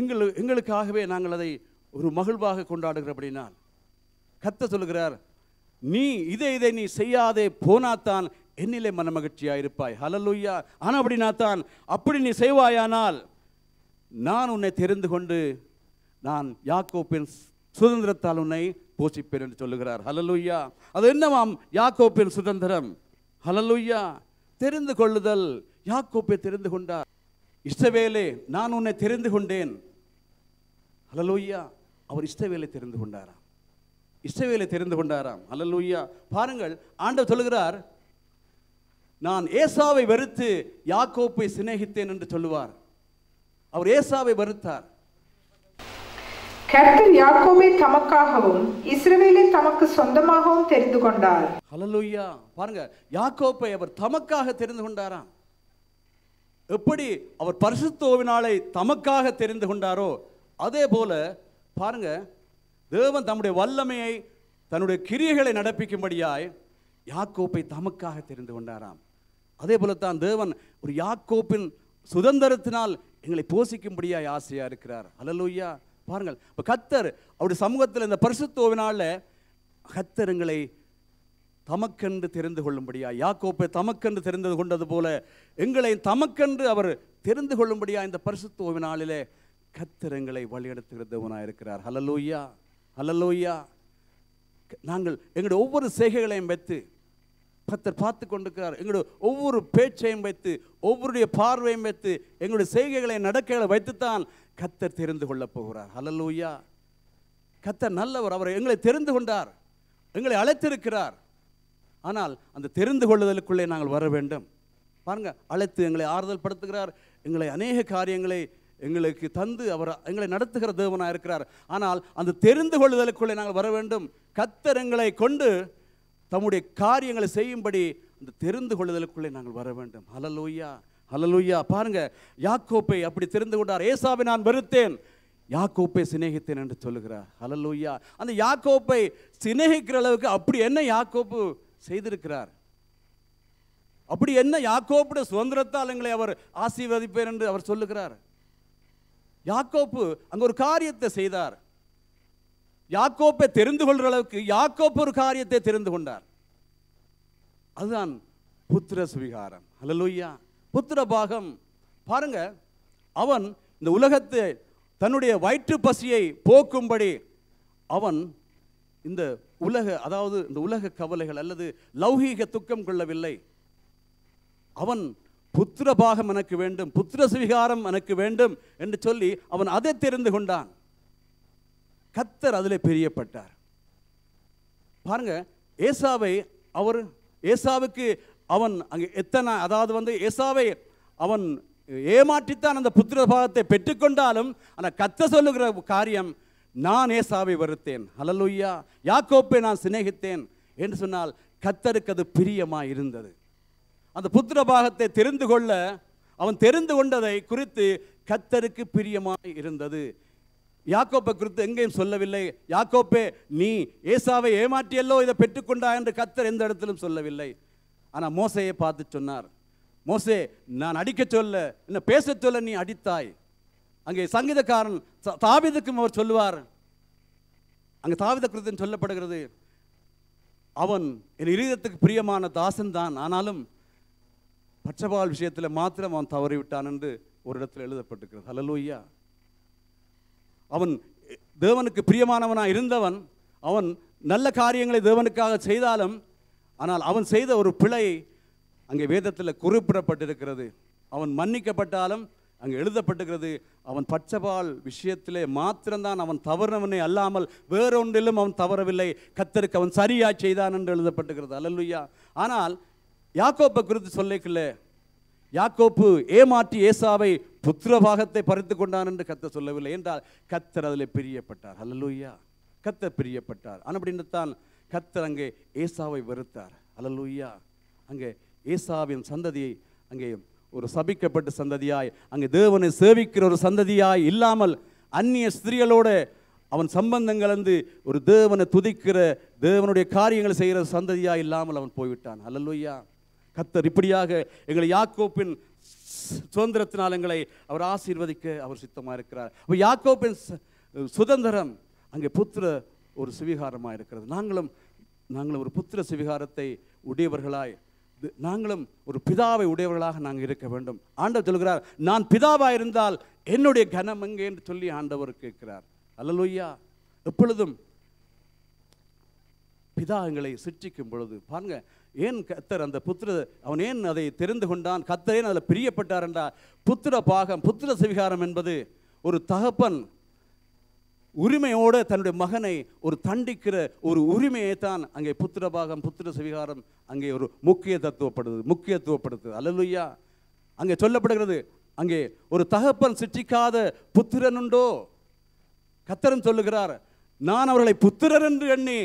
எங்கள் எங்களுக்காகவே நாங்கள் அதை ஒரு மகிழ்வாக அப்படின்னா கத்த சொல்கிறார் நீ இதை இதை நீ செய்யாதே போனாத்தான் என்னிலே மனமகிழ்ச்சியாக இருப்பாய் ஹலலுய்யா ஆனால் அப்படின்னா தான் அப்படி நீ செய்வாயானால் நான் உன்னை தெரிந்து கொண்டு நான் யாக்கோப்பின் சுதந்திரத்தால் உன்னை போஷிப்பேன் என்று சொல்லுகிறார் ஹலலுய்யா அது என்னவாம் யாக்கோப்பின் சுதந்திரம் ஹலலுய்யா தெரிந்து கொள்ளுதல் யாக்கோப்பை தெரிந்து கொண்டார் இஷ்டவேலே நான் உன்னை தெரிந்து கொண்டேன் ஹலலுய்யா அவர் இஷ்டவேலை தெரிந்து கொண்டாராம் இஷ்டவேலை தெரிந்து கொண்டாராம் ஹலலுய்யா பாருங்கள் ஆண்டவர் சொல்லுகிறார் நான் ஏசாவை வெறுத்து யாக்கோப்பை சிநேகித்தேன் என்று சொல்லுவார் அவர் ஏசாவை வருத்தார் கர்த்தர் தமக்காகவும் இஸ்ரவேலை தமக்கு சொந்தமாகவும் தெரிந்து கொண்டார் பாருங்க யாக்கோப்பை அவர் தமக்காக தெரிந்து கொண்டாராம் எப்படி அவர் தமக்காக தெரிந்து கொண்டாரோ அதே போல பாருங்க தேவன் தம்முடைய வல்லமையை தன்னுடைய கிரியைகளை நடப்பிக்கும்படியாய் யாக்கோப்பை தமக்காக தெரிந்து கொண்டாராம் அதே போல தான் தேவன் ஒரு யாக்கோப்பின் சுதந்திரத்தினால் எங்களை போசிக்கும்படியா ஆசையாக இருக்கிறார் அலலூயா பாருங்கள் இப்போ கத்தர் அவருடைய சமூகத்தில் இந்த பரிசுத்தோவினால் கத்தர் எங்களை தமக்கென்று தெரிந்து கொள்ளும்படியா யாக்கோப்பை தமக்கென்று தெரிந்து கொண்டது போல எங்களை தமக்கென்று அவர் தெரிந்து கொள்ளும்படியா இந்த பரிசுத்தோவி நாளிலே கத்தர் எங்களை வழிநடத்துகிறதவனாக இருக்கிறார் ஹலலூயா ஹலலூயா நாங்கள் எங்களுடைய ஒவ்வொரு செய்கைகளையும் வைத்து கத்தர் பார்த்து கொண்டிருக்கிறார் எங்களுடைய ஒவ்வொரு பேச்சையும் வைத்து ஒவ்வொருடைய பார்வையும் வைத்து எங்களுடைய செய்கைகளை நடக்கைகளை வைத்துத்தான் கத்தர் தெரிந்து கொள்ளப் போகிறார் ஹலலூயா கத்தர் நல்லவர் அவர் எங்களை தெரிந்து கொண்டார் எங்களை அழைத்திருக்கிறார் ஆனால் அந்த தெரிந்து கொள்ளுதலுக்குள்ளே நாங்கள் வர வேண்டும் பாருங்கள் அழைத்து எங்களை ஆறுதல் படுத்துகிறார் எங்களை அநேக காரியங்களை எங்களுக்கு தந்து அவர் எங்களை நடத்துகிற தேவனாக இருக்கிறார் ஆனால் அந்த தெரிந்து கொள்ளுதலுக்குள்ளே நாங்கள் வர வேண்டும் கத்தர் எங்களை கொண்டு தம்முடைய காரியங்களை செய்யும்படி அந்த தெரிந்து கொள்ளுதலுக்குள்ளே நாங்கள் வர வேண்டும் அலலூயா அலலூயா பாருங்க யாக்கோப்பை அப்படி தெரிந்து கொண்டார் ஏசாவை நான் வெறுத்தேன் யாக்கோப்பை சிநேகித்தேன் என்று சொல்லுகிறார் அலலூயா அந்த யாக்கோப்பை சிநேகிக்கிற அளவுக்கு அப்படி என்ன யாக்கோப்பு செய்திருக்கிறார் அப்படி என்ன யாக்கோப்புடைய சுதந்திரத்தால் எங்களை அவர் ஆசீர்வதிப்பேன் என்று அவர் சொல்லுகிறார் யாக்கோப்பு அங்கே ஒரு காரியத்தை செய்தார் யாக்கோப்பை தெரிந்து கொள்கிற அளவுக்கு யாக்கோப்பு ஒரு காரியத்தை தெரிந்து கொண்டார் அதுதான் புத்திர சுவிகாரம் அலலுய்யா புத்திர பாகம் பாருங்க அவன் இந்த உலகத்தை தன்னுடைய வயிற்று பசியை போக்கும்படி அவன் இந்த உலக அதாவது இந்த உலக கவலைகள் அல்லது லௌகீக துக்கம் கொள்ளவில்லை அவன் புத்திர பாகம் எனக்கு வேண்டும் புத்திர சுவிகாரம் எனக்கு வேண்டும் என்று சொல்லி அவன் அதை தெரிந்து கொண்டான் கத்தர் அதில் பிரியப்பட்டார் பாருங்க ஏசாவை அவர் ஏசாவுக்கு அவன் அங்கே எத்தனை அதாவது வந்து ஏசாவை அவன் ஏமாற்றித்தான் அந்த புத்திர பாகத்தை பெற்றுக்கொண்டாலும் ஆனால் கத்த சொல்லுகிற காரியம் நான் ஏசாவை வருத்தேன் அலலுய்யா யாக்கோப்பை நான் சிநேகித்தேன் என்று சொன்னால் கத்தருக்கு அது பிரியமாக இருந்தது அந்த புத்திர பாகத்தை தெரிந்து கொள்ள அவன் தெரிந்து கொண்டதை குறித்து கத்தருக்கு பிரியமாக இருந்தது யாக்கோப்பை குறித்து எங்கேயும் சொல்லவில்லை யாக்கோப்பே நீ ஏசாவை ஏமாற்றியல்லோ இதை பெற்றுக்கொண்டா என்று கத்தர் எந்த இடத்திலும் சொல்லவில்லை ஆனால் மோசையை பார்த்து சொன்னார் மோசே நான் அடிக்க சொல்ல என்ன பேச சொல்ல நீ அடித்தாய் அங்கே சங்கீதக்காரன் தாவிதக்கும் அவர் சொல்லுவார் அங்கே தாவித குறித்து சொல்லப்படுகிறது அவன் என் இருதயத்துக்கு பிரியமான தாசன் தான் ஆனாலும் பச்சபால் விஷயத்தில் மாத்திரம் அவன் தவறிவிட்டான் என்று ஒரு இடத்தில் எழுதப்பட்டிருக்கிறது ஹலலூயா அவன் தேவனுக்கு பிரியமானவனாக இருந்தவன் அவன் நல்ல காரியங்களை தேவனுக்காக செய்தாலும் ஆனால் அவன் செய்த ஒரு பிழை அங்கே வேதத்தில் குறிப்பிடப்பட்டிருக்கிறது அவன் மன்னிக்கப்பட்டாலும் அங்கே எழுதப்பட்டுகிறது அவன் பச்சபால் விஷயத்திலே மாத்திரம்தான் அவன் தவறவனே அல்லாமல் வேறொன்றிலும் அவன் தவறவில்லை கத்தருக்கு அவன் சரியா செய்தான் என்று எழுதப்பட்டுகிறது அல்லல்லுயா ஆனால் யாக்கோப்பை குறித்து சொல்லிக்கல யாக்கோப்பு ஏமாற்றி ஏசாவை புத்திரபாகத்தை பறித்து கொண்டான் என்று கத்த சொல்லவில்லை என்றால் கத்தர் அதில் பிரியப்பட்டார் அல்லலூயா கத்தர் பிரியப்பட்டார் ஆனால் தான் கத்தர் அங்கே ஏசாவை வெறுத்தார் அல்லலூயா அங்கே ஏசாவின் சந்ததியை அங்கே ஒரு சபிக்கப்பட்ட சந்ததியாய் அங்கே தேவனை சேவிக்கிற ஒரு சந்ததியாய் இல்லாமல் அந்நிய ஸ்திரீகளோட அவன் சம்பந்தங்கள் வந்து ஒரு தேவனை துதிக்கிற தேவனுடைய காரியங்களை செய்கிற சந்ததியாக இல்லாமல் அவன் போய்விட்டான் அல்லலுய்யா கத்தர் இப்படியாக எங்களை யாக்கோப்பின் சுதந்திரத்தினால் எங்களை அவர் ஆசீர்வதிக்க அவர் சித்தமாக இருக்கிறார் அப்போ யாக்கோபின் சுதந்திரம் அங்கே புத்திர ஒரு சுவீகாரமாக இருக்கிறது நாங்களும் நாங்களும் ஒரு புத்திர சுவீகாரத்தை உடையவர்களாய் நாங்களும் ஒரு பிதாவை உடையவர்களாக நாங்கள் இருக்க வேண்டும் ஆண்டவர் சொல்கிறார் நான் பிதாவாக இருந்தால் என்னுடைய கனம் எங்கே என்று சொல்லி ஆண்டவர் கேட்கிறார் அல்லலுய்யா எப்பொழுதும் பிதா எங்களை சிற்றிக்கும் பொழுது பாருங்கள் ஏன் கத்தர் அந்த புத்திர அவன் ஏன் அதை தெரிந்து கொண்டான் கத்தர் ஏன் அதில் பிரியப்பட்டார் என்றால் புத்திர பாகம் புத்திர சிவிகாரம் என்பது ஒரு தகப்பன் உரிமையோடு தன்னுடைய மகனை ஒரு தண்டிக்கிற ஒரு உரிமையை தான் அங்கே புத்திர பாகம் புத்திர சிவிகாரம் அங்கே ஒரு முக்கிய தத்துவப்படுது முக்கியத்துவப்படுது அலலுயா அங்கே சொல்லப்படுகிறது அங்கே ஒரு தகப்பன் சிற்றிக்காத புத்திரனுண்டோ கத்தரன் சொல்லுகிறார் நான் அவர்களை புத்திரர் என்று எண்ணி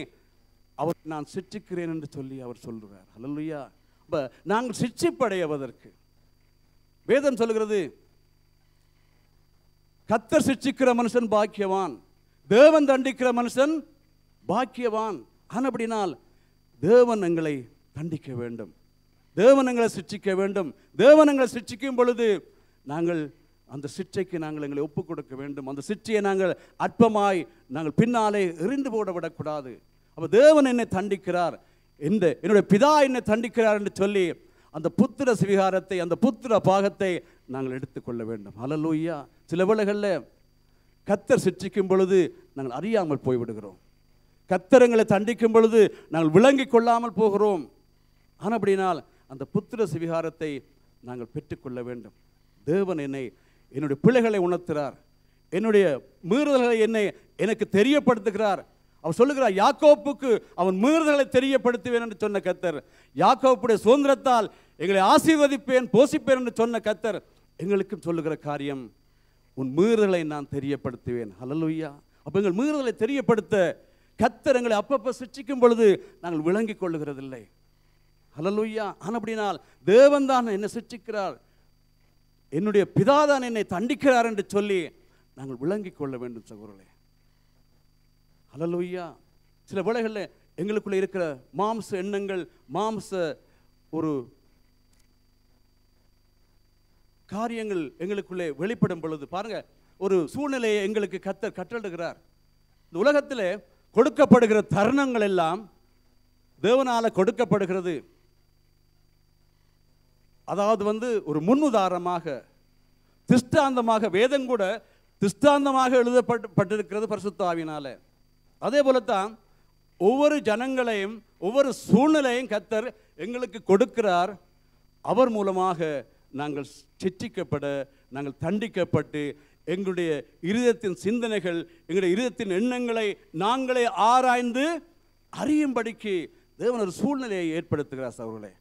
அவர் நான் சிற்றிக்கிறேன் என்று சொல்லி அவர் சொல்லுவார் அல்லையா இப்போ நாங்கள் சிட்சிப்படையவதற்கு வேதம் சொல்கிறது கத்தர் சிட்சிக்கிற மனுஷன் பாக்கியவான் தேவன் தண்டிக்கிற மனுஷன் பாக்கியவான் அப்படினால் தேவன் எங்களை தண்டிக்க வேண்டும் தேவன் எங்களை சிட்சிக்க வேண்டும் தேவன் எங்களை சிட்சிக்கும் பொழுது நாங்கள் அந்த சிற்றைக்கு நாங்கள் எங்களை ஒப்புக் கொடுக்க வேண்டும் அந்த சிற்றையை நாங்கள் அற்பமாய் நாங்கள் பின்னாலே எரிந்து போட விடக்கூடாது அப்போ தேவன் என்னை தண்டிக்கிறார் இந்த என்னுடைய பிதா என்னை தண்டிக்கிறார் என்று சொல்லி அந்த புத்திர சிவிகாரத்தை அந்த புத்திர பாகத்தை நாங்கள் எடுத்துக்கொள்ள வேண்டும் அலலூயா சில வேளைகளில் கத்தர் சிற்றிக்கும் பொழுது நாங்கள் அறியாமல் போய்விடுகிறோம் கத்தரங்களை தண்டிக்கும் பொழுது நாங்கள் விளங்கி கொள்ளாமல் போகிறோம் ஆனால் அப்படினால் அந்த புத்திர சிவிகாரத்தை நாங்கள் பெற்றுக்கொள்ள வேண்டும் தேவன் என்னை என்னுடைய பிள்ளைகளை உணர்த்துகிறார் என்னுடைய மீறுதல்களை என்னை எனக்கு தெரியப்படுத்துகிறார் அவர் சொல்லுகிறார் யாக்கோப்புக்கு அவன் மீறுதலை தெரியப்படுத்துவேன் என்று சொன்ன கத்தர் யாக்கோப்புடைய சுதந்திரத்தால் எங்களை ஆசீர்வதிப்பேன் போசிப்பேன் என்று சொன்ன கத்தர் எங்களுக்கும் சொல்லுகிற காரியம் உன் மீறுதலை நான் தெரியப்படுத்துவேன் ஹலலுய்யா அப்போ எங்கள் மீறுதலை தெரியப்படுத்த கத்தர் எங்களை அப்பப்போ சிருஷ்டிக்கும் பொழுது நாங்கள் விளங்கி கொள்ளுகிறதில்லை ஹலலுய்யா ஆன் தேவன் தான் என்னை சிருஷ்டிக்கிறார் என்னுடைய பிதாதான் என்னை தண்டிக்கிறார் என்று சொல்லி நாங்கள் விளங்கி கொள்ள வேண்டும் சகோதரே அலலுய்யா சில வேளைகளில் எங்களுக்குள்ளே இருக்கிற மாம்ச எண்ணங்கள் மாம்ச ஒரு காரியங்கள் எங்களுக்குள்ளே வெளிப்படும் பொழுது பாருங்க ஒரு சூழ்நிலையை எங்களுக்கு கத்தர் கற்றெடுக்கிறார் இந்த உலகத்தில் கொடுக்கப்படுகிற தருணங்கள் எல்லாம் தேவனால் கொடுக்கப்படுகிறது அதாவது வந்து ஒரு முன்னுதாரணமாக திஷ்டாந்தமாக வேதம் கூட திஷ்டாந்தமாக எழுதப்பட்டு பட்டிருக்கிறது பரிசுத்தாவினால அதே போலத்தான் ஒவ்வொரு ஜனங்களையும் ஒவ்வொரு சூழ்நிலையும் கத்தர் எங்களுக்கு கொடுக்கிறார் அவர் மூலமாக நாங்கள் சிச்சிக்கப்பட நாங்கள் தண்டிக்கப்பட்டு எங்களுடைய இருதயத்தின் சிந்தனைகள் எங்களுடைய இருதயத்தின் எண்ணங்களை நாங்களே ஆராய்ந்து அறியும்படிக்கு தேவன் ஒரு சூழ்நிலையை ஏற்படுத்துகிறார் அவர்களே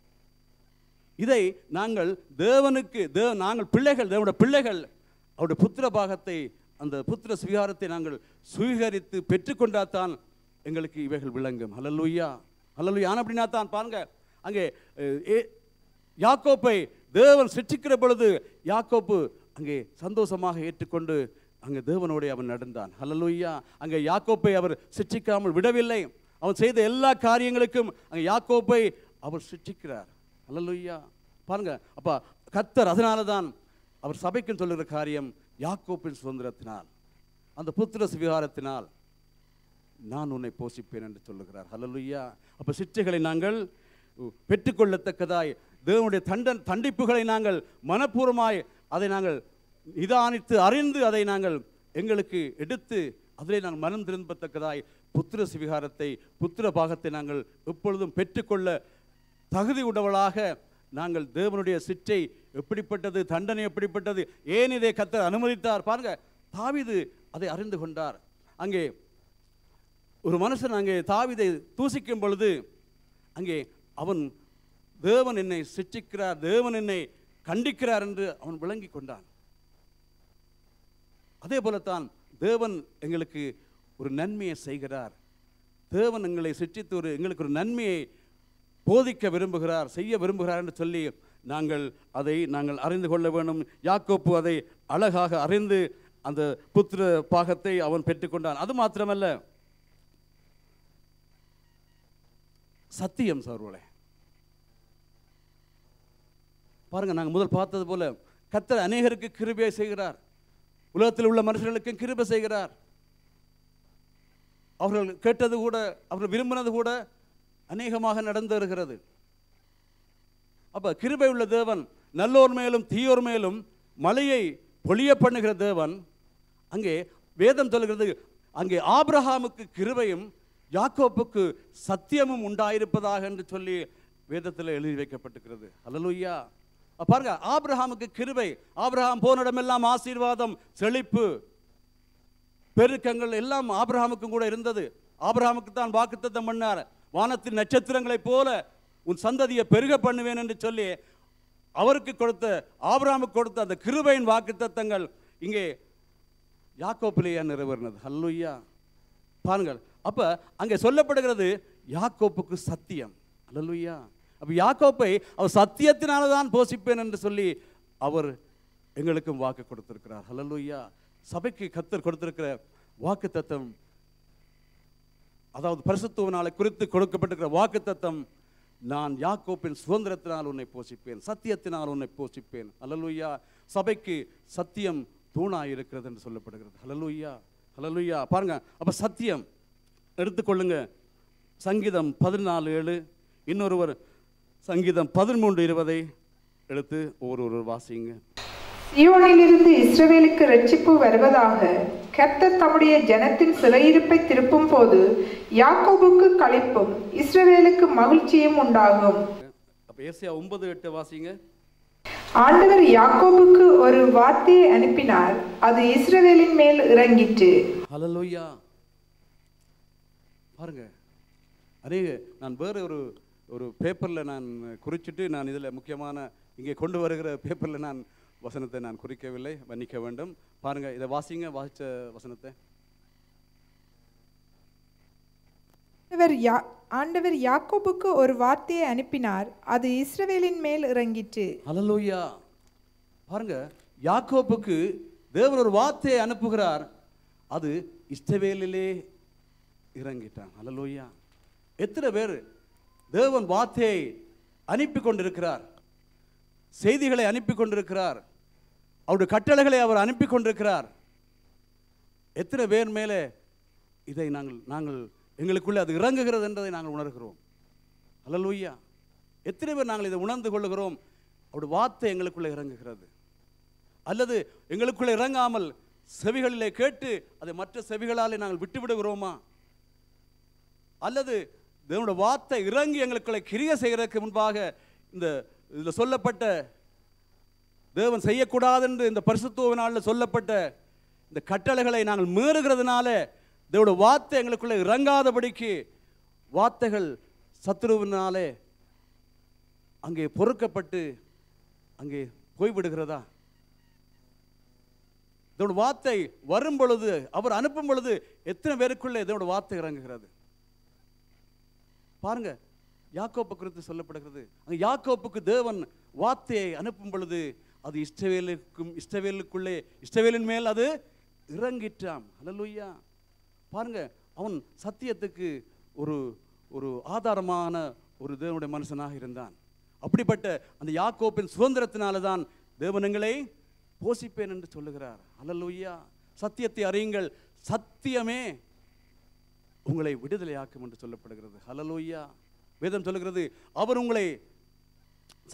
இதை நாங்கள் தேவனுக்கு தேவ நாங்கள் பிள்ளைகள் தேவனுடைய பிள்ளைகள் அவருடைய புத்திர பாகத்தை அந்த புத்திர சுவிகாரத்தை நாங்கள் சுவீகரித்து பெற்றுக்கொண்டால் எங்களுக்கு இவைகள் விளங்கும் ஹலலுயா ஹலலுயா அப்படின்னா தான் பாருங்கள் அங்கே யாக்கோப்பை தேவன் சிற்றிக்கிற பொழுது யாக்கோப்பு அங்கே சந்தோஷமாக ஏற்றுக்கொண்டு அங்கே தேவனோடைய அவன் நடந்தான் ஹலலுயா அங்கே யாக்கோப்பை அவர் சிற்றிக்காமல் விடவில்லை அவன் செய்த எல்லா காரியங்களுக்கும் அங்கே யாக்கோப்பை அவர் சிற்றிக்கிறார் ஹலலுயா பாருங்கள் அப்பா கத்தர் அதனால தான் அவர் சபைக்குன்னு சொல்லுகிற காரியம் யாக்கோப்பின் சுதந்திரத்தினால் அந்த புத்திர சுவிகாரத்தினால் நான் உன்னை போஷிப்பேன் என்று சொல்லுகிறார் ஹலலுய்யா அப்போ சிற்றைகளை நாங்கள் பெற்றுக்கொள்ளத்தக்கதாய் தேவனுடைய தண்டன் தண்டிப்புகளை நாங்கள் மனப்பூர்வமாய் அதை நாங்கள் நிதானித்து அறிந்து அதை நாங்கள் எங்களுக்கு எடுத்து அதிலே நாங்கள் மனம் திரும்பத்தக்கதாய் புத்திர சுவிகாரத்தை புத்திர பாகத்தை நாங்கள் எப்பொழுதும் பெற்றுக்கொள்ள தகுதி உடவளாக நாங்கள் தேவனுடைய சிற்றை எப்படிப்பட்டது தண்டனை எப்படிப்பட்டது ஏன் இதை கத்த அனுமதித்தார் பாருங்க தாவிது அதை அறிந்து கொண்டார் அங்கே ஒரு மனுஷன் அங்கே தாவிதை தூசிக்கும் பொழுது அங்கே அவன் தேவன் என்னை சிக்ஷிக்கிறார் தேவன் என்னை கண்டிக்கிறார் என்று அவன் விளங்கி கொண்டான் அதே போலத்தான் தேவன் எங்களுக்கு ஒரு நன்மையை செய்கிறார் தேவன் எங்களை சிற்றித்து ஒரு எங்களுக்கு ஒரு நன்மையை போதிக்க விரும்புகிறார் செய்ய விரும்புகிறார் என்று சொல்லி நாங்கள் அதை நாங்கள் அறிந்து கொள்ள வேண்டும் யாக்கோப்பு அதை அழகாக அறிந்து அந்த புத்திர பாகத்தை அவன் பெற்றுக்கொண்டான் அது மாத்திரமல்ல சத்தியம் சார்வலே பாருங்கள் நாங்கள் முதல் பார்த்தது போல கத்தர் அநேகருக்கு கிருபையை செய்கிறார் உலகத்தில் உள்ள மனுஷர்களுக்கும் கிருபை செய்கிறார் அவர்கள் கேட்டது கூட அவர்கள் விரும்பினது கூட அநேகமாக நடந்து வருகிறது அப்போ கிருபை உள்ள தேவன் நல்லோர் மேலும் தீயோர் மேலும் மலையை பொழிய பண்ணுகிற தேவன் அங்கே வேதம் சொல்கிறது அங்கே ஆப்ரஹாமுக்கு கிருபையும் யாக்கோப்புக்கு சத்தியமும் உண்டாயிருப்பதாக என்று சொல்லி வேதத்தில் எழுதி வைக்கப்பட்டிருக்கிறது அலலுய்யா பாருங்க ஆப்ரஹாமுக்கு கிருபை ஆப்ரஹாம் போனிடமெல்லாம் ஆசீர்வாதம் செழிப்பு பெருக்கங்கள் எல்லாம் ஆப்ரஹாமுக்கும் கூட இருந்தது ஆப்ரஹாமுக்கு தான் வாக்குத்தத்தம் பண்ணார் வானத்தின் நட்சத்திரங்களைப் போல உன் சந்ததியை பெருக பண்ணுவேன் என்று சொல்லி அவருக்கு கொடுத்த ஆபராமுக்கு கொடுத்த அந்த கிருபையின் வாக்கு தத்தங்கள் இங்கே யாக்கோப்பிலேயே நிறைவேறினது ஹல்லுய்யா பாருங்கள் அப்போ அங்கே சொல்லப்படுகிறது யாக்கோப்புக்கு சத்தியம் அல்லலுய்யா அப்போ யாக்கோப்பை அவர் சத்தியத்தினால தான் போஷிப்பேன் என்று சொல்லி அவர் எங்களுக்கும் வாக்கு கொடுத்திருக்கிறார் ஹலலுய்யா சபைக்கு கத்தர் கொடுத்திருக்கிற வாக்கு தத்தம் அதாவது பரிசுத்துவனால குறித்து கொடுக்கப்பட்டிருக்கிற வாக்கு தத்தம் நான் யாக்கோப்பின் சுதந்திரத்தினால் உன்னை போஷிப்பேன் சத்தியத்தினால் உன்னை போஷிப்பேன் அலலுயா சபைக்கு சத்தியம் தூணாக இருக்கிறது என்று சொல்லப்படுகிறது ஹலலுய்யா ஹலலுய்யா பாருங்க அப்போ சத்தியம் எடுத்துக்கொள்ளுங்க சங்கீதம் பதினாலு ஏழு இன்னொருவர் சங்கீதம் பதிமூன்று இருபதை எடுத்து ஒவ்வொருவர் வாசிங்க சியோனிலிருந்து இஸ்ரவேலுக்கு ரட்சிப்பு வருவதாக கர்த்தர் தம்முடைய ஜனத்தின் சிறையிருப்பை திருப்பும் போது யாக்கோபுக்கு கழிப்பும் இஸ்ரவேலுக்கு மகிழ்ச்சியும் உண்டாகும் ஒன்பது எட்டு வாசிங்க ஆண்டவர் யாக்கோபுக்கு ஒரு வார்த்தையை அனுப்பினார் அது இஸ்ரவேலின் மேல் இறங்கிட்டு பாருங்க அதே நான் வேற ஒரு ஒரு பேப்பரில் நான் குறிச்சிட்டு நான் இதில் முக்கியமான இங்கே கொண்டு வருகிற பேப்பரில் நான் வசனத்தை நான் குறிக்கவில்லை மன்னிக்க வேண்டும் பாருங்க இதை வாசிங்க வாசிச்ச வசனத்தை ஆண்டவர் யா ஆண்டவர் யாக்கோபுக்கு ஒரு வார்த்தையை அனுப்பினார் அது இஸ்ரவேலின் மேல் இறங்கிற்று அலலோயா பாருங்க யாக்கோபுக்கு தேவன் ஒரு வார்த்தையை அனுப்புகிறார் அது இஸ்ரவேலிலே இறங்கிட்டான் அலலோயா எத்தனை பேர் தேவன் வார்த்தையை அனுப்பி கொண்டிருக்கிறார் செய்திகளை அனுப்பி கொண்டிருக்கிறார் அவருடைய கட்டளைகளை அவர் அனுப்பி கொண்டிருக்கிறார் எத்தனை பேர் மேலே இதை நாங்கள் நாங்கள் எங்களுக்குள்ளே அது இறங்குகிறது என்றதை நாங்கள் உணர்கிறோம் அல்லலூயா எத்தனை பேர் நாங்கள் இதை உணர்ந்து கொள்ளுகிறோம் அவருடைய வார்த்தை எங்களுக்குள்ளே இறங்குகிறது அல்லது எங்களுக்குள்ளே இறங்காமல் செவிகளிலே கேட்டு அதை மற்ற செவிகளாலே நாங்கள் விட்டு விடுகிறோமா அல்லது தேவனுடைய வார்த்தை இறங்கி எங்களுக்குள்ளே கிரிய செய்கிறதுக்கு முன்பாக இந்த இதில் சொல்லப்பட்ட தேவன் செய்யக்கூடாது என்று இந்த பரிசுத்துவ நாளில் சொல்லப்பட்ட இந்த கட்டளைகளை நாங்கள் மீறுகிறதுனால தேவோட வார்த்தை எங்களுக்குள்ளே இறங்காதபடிக்கு வார்த்தைகள் சத்ருவினாலே அங்கே பொறுக்கப்பட்டு அங்கே போய்விடுகிறதா இதோட வார்த்தை வரும் பொழுது அவர் அனுப்பும் பொழுது எத்தனை பேருக்குள்ளே இதோட வார்த்தை இறங்குகிறது பாருங்க யாக்கோப்பு குறித்து சொல்லப்படுகிறது அங்கே யாக்கோப்புக்கு தேவன் வார்த்தையை அனுப்பும் பொழுது அது இஷ்டவேலுக்கும் இஷ்டவேலுக்குள்ளே இஷ்டவேலின் மேல் அது இறங்கிற்றாம் அலலுய்யா பாருங்க அவன் சத்தியத்துக்கு ஒரு ஒரு ஆதாரமான ஒரு தேவனுடைய மனுஷனாக இருந்தான் அப்படிப்பட்ட அந்த யாக்கோப்பின் சுதந்திரத்தினால தான் தேவனங்களை போஷிப்பேன் என்று சொல்லுகிறார் அலலுய்யா சத்தியத்தை அறியுங்கள் சத்தியமே உங்களை விடுதலையாக்கும் என்று சொல்லப்படுகிறது ஹலலோய்யா வேதம் சொல்லுகிறது அவர் உங்களை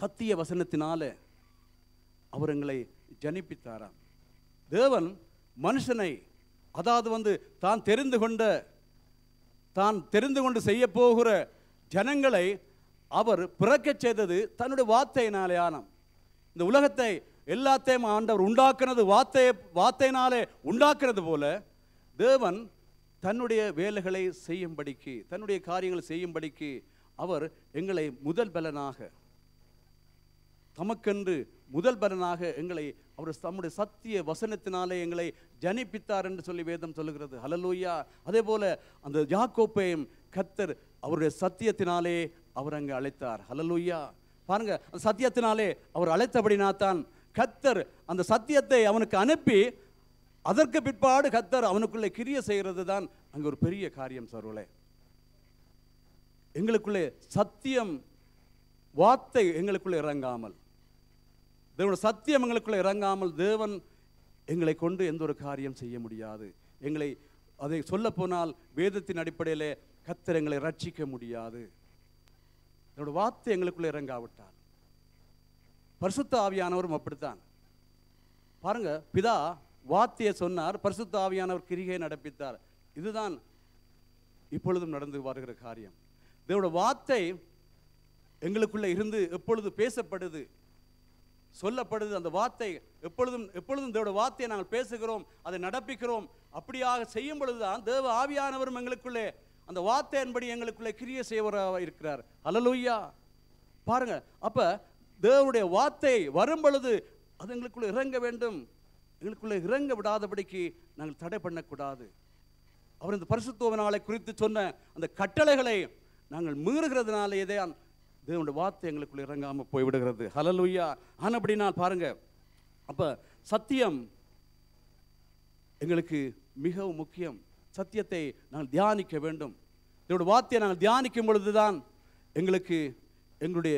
சத்திய வசனத்தினால அவர் எங்களை ஜனிப்பித்தாராம் தேவன் மனுஷனை அதாவது வந்து தான் தெரிந்து கொண்ட தான் தெரிந்து கொண்டு செய்ய போகிற ஜனங்களை அவர் பிறக்க செய்தது தன்னுடைய வார்த்தையினாலே ஆனாம் இந்த உலகத்தை எல்லாத்தையும் ஆண்டவர் உண்டாக்குனது வார்த்தையை வார்த்தையினாலே உண்டாக்குறது போல தேவன் தன்னுடைய வேலைகளை செய்யும்படிக்கு தன்னுடைய காரியங்களை செய்யும்படிக்கு அவர் எங்களை முதல் பலனாக தமக்கென்று முதல் பலனாக எங்களை அவர் தம்முடைய சத்திய வசனத்தினாலே எங்களை ஜனிப்பித்தார் என்று சொல்லி வேதம் சொல்லுகிறது ஹலலூயா அதே போல அந்த ஜாக்கோப்பையும் கத்தர் அவருடைய சத்தியத்தினாலே அவர் அங்கு அழைத்தார் ஹலலூயா பாருங்க அந்த சத்தியத்தினாலே அவர் அழைத்தபடினா தான் கத்தர் அந்த சத்தியத்தை அவனுக்கு அனுப்பி அதற்கு பிற்பாடு கத்தர் அவனுக்குள்ளே கிரிய செய்கிறது தான் அங்கே ஒரு பெரிய காரியம் சர்வலே எங்களுக்குள்ளே சத்தியம் வார்த்தை எங்களுக்குள்ளே இறங்காமல் தேவனுடைய சத்தியம் எங்களுக்குள்ள இறங்காமல் தேவன் எங்களை கொண்டு எந்த ஒரு காரியம் செய்ய முடியாது எங்களை அதை சொல்ல போனால் வேதத்தின் அடிப்படையில் கத்தர் எங்களை ரட்சிக்க முடியாது என்னோட வார்த்தை எங்களுக்குள்ள இறங்காவிட்டால் பரிசுத்த ஆவியானவரும் அப்படித்தான் பாருங்க பிதா வார்த்தையை சொன்னார் பரிசுத்த ஆவியானவர் கிரிகையை நடப்பித்தார் இதுதான் இப்பொழுதும் நடந்து வருகிற காரியம் இதோட வார்த்தை எங்களுக்குள்ளே இருந்து எப்பொழுது பேசப்படுது சொல்லப்படுது அந்த வார்த்தை எப்பொழுதும் எப்பொழுதும் தேவோட வார்த்தையை நாங்கள் பேசுகிறோம் அதை நடப்பிக்கிறோம் அப்படியாக செய்யும் பொழுதுதான் தேவ ஆவியானவரும் எங்களுக்குள்ளே அந்த வார்த்தையின்படி எங்களுக்குள்ளே கிரிய செய்வராக இருக்கிறார் அலலுய்யா பாருங்க அப்போ தேவனுடைய வார்த்தை வரும் பொழுது அது எங்களுக்குள்ளே இறங்க வேண்டும் எங்களுக்குள்ளே இறங்க விடாதபடிக்கு நாங்கள் தடை பண்ணக்கூடாது அவர் இந்த பரிசுத்துவ நாளை குறித்து சொன்ன அந்த கட்டளைகளை நாங்கள் மீறுகிறதுனாலேயே தான் தேவனுடைய வார்த்தை எங்களுக்குள்ள இறங்காமல் போய்விடுகிறது ஹலலுயா ஆனால் அப்படின்னா பாருங்க அப்போ சத்தியம் எங்களுக்கு மிகவும் முக்கியம் சத்தியத்தை நாங்கள் தியானிக்க வேண்டும் இதோட வார்த்தையை நாங்கள் தியானிக்கும் பொழுது தான் எங்களுக்கு எங்களுடைய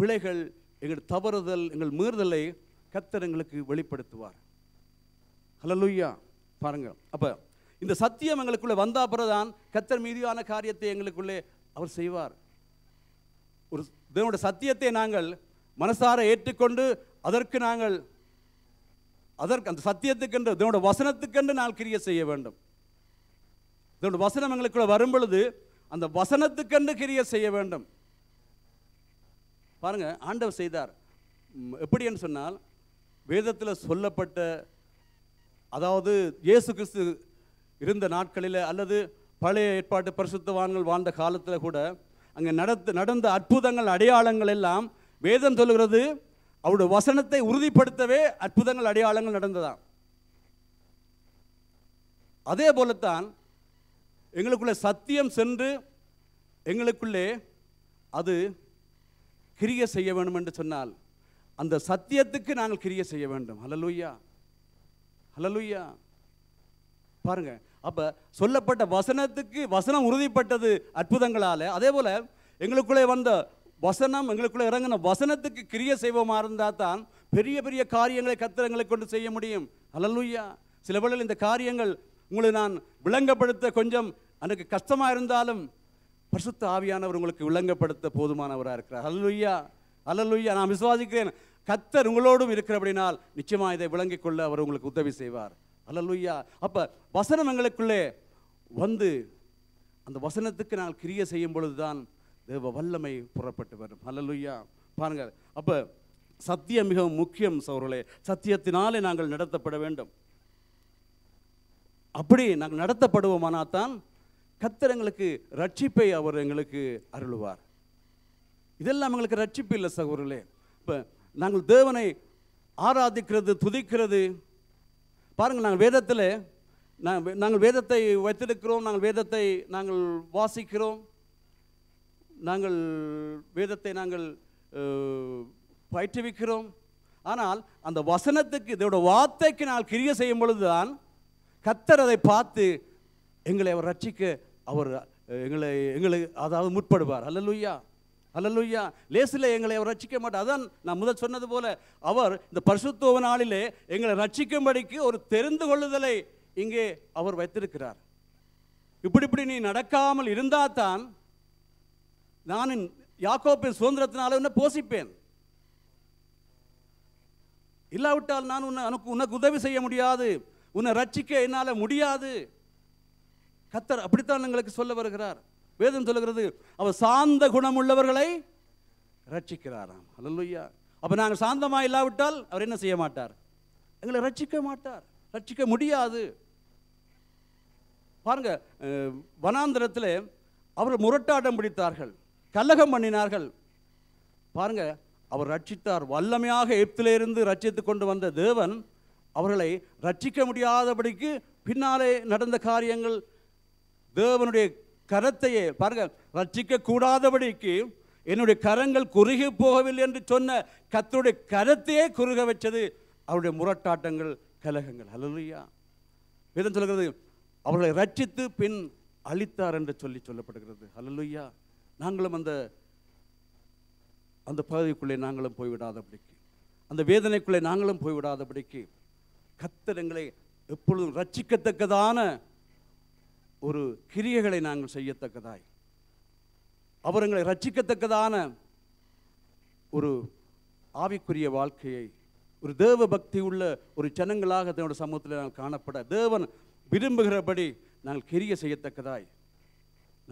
பிழைகள் எங்கள் தவறுதல் எங்கள் மீறுதலை கத்தர் எங்களுக்கு வெளிப்படுத்துவார் ஹலலுய்யா பாருங்க அப்போ இந்த சத்தியம் எங்களுக்குள்ளே வந்தா தான் கத்தர் மீதியான காரியத்தை எங்களுக்குள்ளே அவர் செய்வார் ஒரு தேவனுடைய சத்தியத்தை நாங்கள் மனசார ஏற்றுக்கொண்டு அதற்கு நாங்கள் அதற்கு அந்த சத்தியத்துக்கென்று தேவனுடைய வசனத்துக்கென்று நாங்கள் கிரிய செய்ய வேண்டும் தேவனுடைய வசனம் எங்களுக்குள்ள வரும் பொழுது அந்த வசனத்துக்கென்று கிரிய செய்ய வேண்டும் பாருங்க ஆண்டவர் செய்தார் எப்படின்னு சொன்னால் வேதத்தில் சொல்லப்பட்ட அதாவது இயேசு கிறிஸ்து இருந்த நாட்களில் அல்லது பழைய ஏற்பாட்டு பரிசுத்தவான்கள் வாழ்ந்த காலத்தில் கூட அங்கே நடத்த நடந்த அற்புதங்கள் அடையாளங்கள் எல்லாம் வேதம் சொல்கிறது அவருடைய வசனத்தை உறுதிப்படுத்தவே அற்புதங்கள் அடையாளங்கள் நடந்ததாம் அதே போலத்தான் எங்களுக்குள்ளே சத்தியம் சென்று எங்களுக்குள்ளே அது கிரிய செய்ய வேண்டும் என்று சொன்னால் அந்த சத்தியத்துக்கு நாங்கள் கிரிய செய்ய வேண்டும் ஹலலூயா ஹலலூயா பாருங்கள் அப்போ சொல்லப்பட்ட வசனத்துக்கு வசனம் உறுதிப்பட்டது அற்புதங்களால் அதே போல் எங்களுக்குள்ளே வந்த வசனம் எங்களுக்குள்ளே இறங்கின வசனத்துக்கு கிரிய செய்வோமாக இருந்தால் தான் பெரிய பெரிய காரியங்களை கத்திரங்களை கொண்டு செய்ய முடியும் அலலுய்யா சில வேளையில் இந்த காரியங்கள் உங்களை நான் விளங்கப்படுத்த கொஞ்சம் அன்றைக்கு கஷ்டமாக இருந்தாலும் பரிசுத்த ஆவியானவர் உங்களுக்கு விளங்கப்படுத்த போதுமானவராக இருக்கிறார் அல்லுய்யா அல்லலுய்யா நான் விசுவாசிக்கிறேன் கத்தர் உங்களோடும் இருக்கிறபடினால் நிச்சயமாக இதை விளங்கிக் கொள்ள அவர் உங்களுக்கு உதவி செய்வார் அல்லலுய்யா அப்போ வசனம் எங்களுக்குள்ளே வந்து அந்த வசனத்துக்கு நாங்கள் கிரிய செய்யும் பொழுது தான் தேவ வல்லமை புறப்பட்டு வரும் அல்லலுய்யா பாருங்கள் அப்போ சத்தியம் மிகவும் முக்கியம் சௌர்களே சத்தியத்தினாலே நாங்கள் நடத்தப்பட வேண்டும் அப்படி நாங்கள் நடத்தப்படுவோமானால் தான் கத்தர் எங்களுக்கு ரட்சிப்பை அவர் எங்களுக்கு அருள்வார் இதெல்லாம் எங்களுக்கு ரட்சிப்பு இல்லை சகோதரர்களே இப்போ நாங்கள் தேவனை ஆராதிக்கிறது துதிக்கிறது பாருங்கள் நாங்கள் வேதத்தில் நாங்கள் நாங்கள் வேதத்தை வைத்திருக்கிறோம் நாங்கள் வேதத்தை நாங்கள் வாசிக்கிறோம் நாங்கள் வேதத்தை நாங்கள் பயிற்றுவிக்கிறோம் ஆனால் அந்த வசனத்துக்கு இதோட வார்த்தைக்கு நான் கிரிய செய்யும் பொழுதுதான் கத்தர் அதை பார்த்து எங்களை அவர் ரட்சிக்க அவர் எங்களை எங்களை அதாவது முற்படுவார் அல்ல அல்லலுய்யா லேசில் எங்களை அவர் ரட்சிக்க மாட்டார் அதான் நான் முதல் சொன்னது போல அவர் இந்த பரிசுத்துவ நாளிலே எங்களை ரட்சிக்கும்படிக்கு ஒரு தெரிந்து கொள்ளுதலை இங்கே அவர் வைத்திருக்கிறார் இப்படி இப்படி நீ நடக்காமல் இருந்தால் தான் நான் யாக்கோப்பின் சுதந்திரத்தினால உன்னை போசிப்பேன் இல்லாவிட்டால் நான் உன்னை உனக்கு உனக்கு உதவி செய்ய முடியாது உன்னை ரட்சிக்க என்னால் முடியாது கத்தர் அப்படித்தான் எங்களுக்கு சொல்ல வருகிறார் வேதம் சொல்லுகிறது அவர் சாந்த குணம் உள்ளவர்களை ரட்சிக்கிறாராம் அல்லையா அப்போ நாங்கள் சாந்தமாக இல்லாவிட்டால் அவர் என்ன செய்ய மாட்டார் எங்களை ரட்சிக்க மாட்டார் ரட்சிக்க முடியாது பாருங்க வனாந்திரத்தில் அவர் முரட்டாட்டம் பிடித்தார்கள் கலகம் பண்ணினார்கள் பாருங்க அவர் ரட்சித்தார் வல்லமையாக எப்திலிருந்து ரட்சித்து கொண்டு வந்த தேவன் அவர்களை ரட்சிக்க முடியாதபடிக்கு பின்னாலே நடந்த காரியங்கள் தேவனுடைய கரத்தையே பாருங்க ரட்சிக்க கூடாதபடிக்கு என்னுடைய கரங்கள் குறுகி போகவில்லை என்று சொன்ன கத்தருடைய கரத்தையே குறுக வச்சது அவருடைய முரட்டாட்டங்கள் கலகங்கள் அலலுயா வேதம் சொல்கிறது அவர்களை ரட்சித்து பின் அழித்தார் என்று சொல்லி சொல்லப்படுகிறது அலலுயா நாங்களும் அந்த அந்த பகுதிக்குள்ளே நாங்களும் போய்விடாதபடிக்கு அந்த வேதனைக்குள்ளே நாங்களும் போய்விடாதபடிக்கு கத்தர் எப்பொழுதும் ரட்சிக்கத்தக்கதான ஒரு கிரியைகளை நாங்கள் செய்யத்தக்கதாய் அவர் எங்களை ரட்சிக்கத்தக்கதான ஒரு ஆவிக்குரிய வாழ்க்கையை ஒரு தேவ பக்தி உள்ள ஒரு ஜனங்களாக தன்னோட சமூகத்தில் நாங்கள் காணப்பட தேவன் விரும்புகிறபடி நாங்கள் கிரிய செய்யத்தக்கதாய்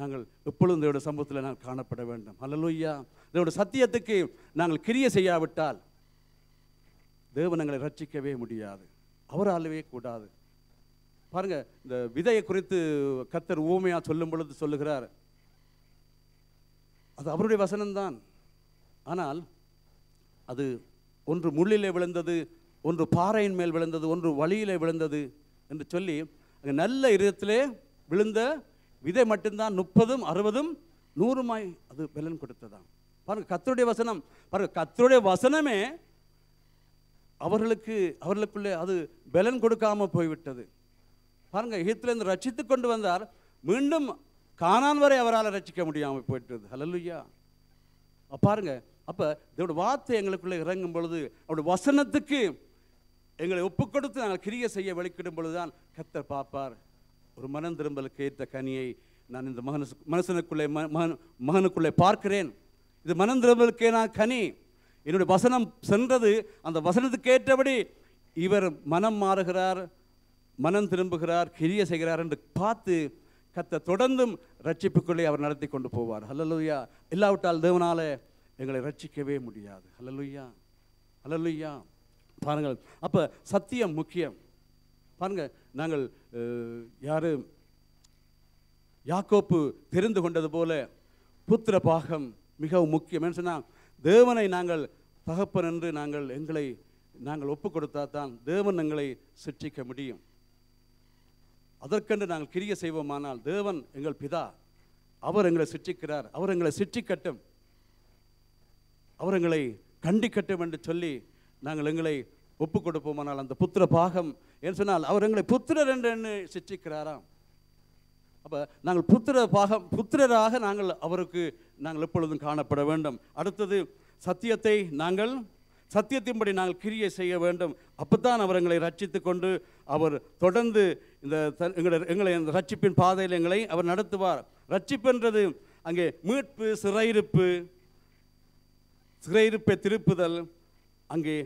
நாங்கள் எப்பொழுதும் இதோட சமூகத்தில் நாங்கள் காணப்பட வேண்டும் அல்லலோய்யா இதோட சத்தியத்துக்கு நாங்கள் கிரிய செய்யாவிட்டால் தேவனங்களை ரட்சிக்கவே முடியாது அவராலவே கூடாது பாருங்க இந்த விதையை குறித்து கத்தர் ஊமையா சொல்லும் பொழுது சொல்லுகிறார் அது அவருடைய வசனம்தான் ஆனால் அது ஒன்று முள்ளிலே விழுந்தது ஒன்று பாறையின் மேல் விழுந்தது ஒன்று வழியிலே விழுந்தது என்று சொல்லி நல்ல இதயத்திலே விழுந்த விதை மட்டும்தான் முப்பதும் அறுபதும் நூறுமாய் அது பலன் கொடுத்ததாம் பாருங்க கத்தருடைய வசனம் பாருங்க கத்தருடைய வசனமே அவர்களுக்கு அவர்களுக்குள்ளே அது பலன் கொடுக்காமல் போய்விட்டது பாருங்கள் எகிப்திலேருந்து ரட்சித்து கொண்டு வந்தார் மீண்டும் காணான் வரை அவரால் ரசிக்க முடியாமல் போயிட்டது ஹலலுயா பாருங்க அப்போ இதோட வார்த்தை எங்களுக்குள்ளே இறங்கும் பொழுது அவருடைய வசனத்துக்கு எங்களை ஒப்பு கொடுத்து நாங்கள் கிரிய செய்ய வெளிக்கிடும் பொழுதுதான் கத்தர் பார்ப்பார் ஒரு மனம் திரும்பலுக்கு ஏற்ற கனியை நான் இந்த மகனு மனுஷனுக்குள்ளே மகன் மகனுக்குள்ளே பார்க்கிறேன் இது மனம் திரும்பலுக்கே நான் கனி என்னுடைய வசனம் சென்றது அந்த வசனத்துக்கு ஏற்றபடி இவர் மனம் மாறுகிறார் மனம் திரும்புகிறார் கிரிய செய்கிறார் என்று பார்த்து கத்த தொடர்ந்தும் ரட்சிப்புக்குள்ளே அவர் நடத்தி கொண்டு போவார் ஹலலுயா இல்லாவிட்டால் தேவனால எங்களை ரட்சிக்கவே முடியாது ஹலலுயா ஹலலுயா பாருங்கள் அப்போ சத்தியம் முக்கியம் பாருங்கள் நாங்கள் யாரு யாக்கோப்பு தெரிந்து கொண்டது போல புத்திர பாகம் மிகவும் முக்கியம் என்ன சொன்னால் தேவனை நாங்கள் தகப்பன் என்று நாங்கள் எங்களை நாங்கள் ஒப்பு கொடுத்தா தான் தேவன் எங்களை சிற்றிக்க முடியும் அதற்கென்று நாங்கள் கிரிய செய்வோமானால் தேவன் எங்கள் பிதா அவர் எங்களை சிற்றிக்கிறார் அவர் எங்களை சிற்றிக்கட்டும் அவர் எங்களை கண்டிக்கட்டும் என்று சொல்லி நாங்கள் எங்களை ஒப்பு கொடுப்போமானால் அந்த புத்திர பாகம் என்று சொன்னால் அவர் எங்களை புத்திரர் என்று சிற்றிக்கிறாராம் அப்போ நாங்கள் புத்திர பாகம் புத்திரராக நாங்கள் அவருக்கு நாங்கள் எப்பொழுதும் காணப்பட வேண்டும் அடுத்தது சத்தியத்தை நாங்கள் சத்தியத்தின்படி நாங்கள் கிரியை செய்ய வேண்டும் அப்பதான் அவர் எங்களை ரட்சித்து கொண்டு அவர் தொடர்ந்து இந்த எங்களை எங்களை அந்த ரட்சிப்பின் பாதையில் எங்களை அவர் நடத்துவார் ரட்சிப்புன்றது அங்கே மீட்பு சிறையிருப்பு சிறையிருப்பை திருப்புதல் அங்கே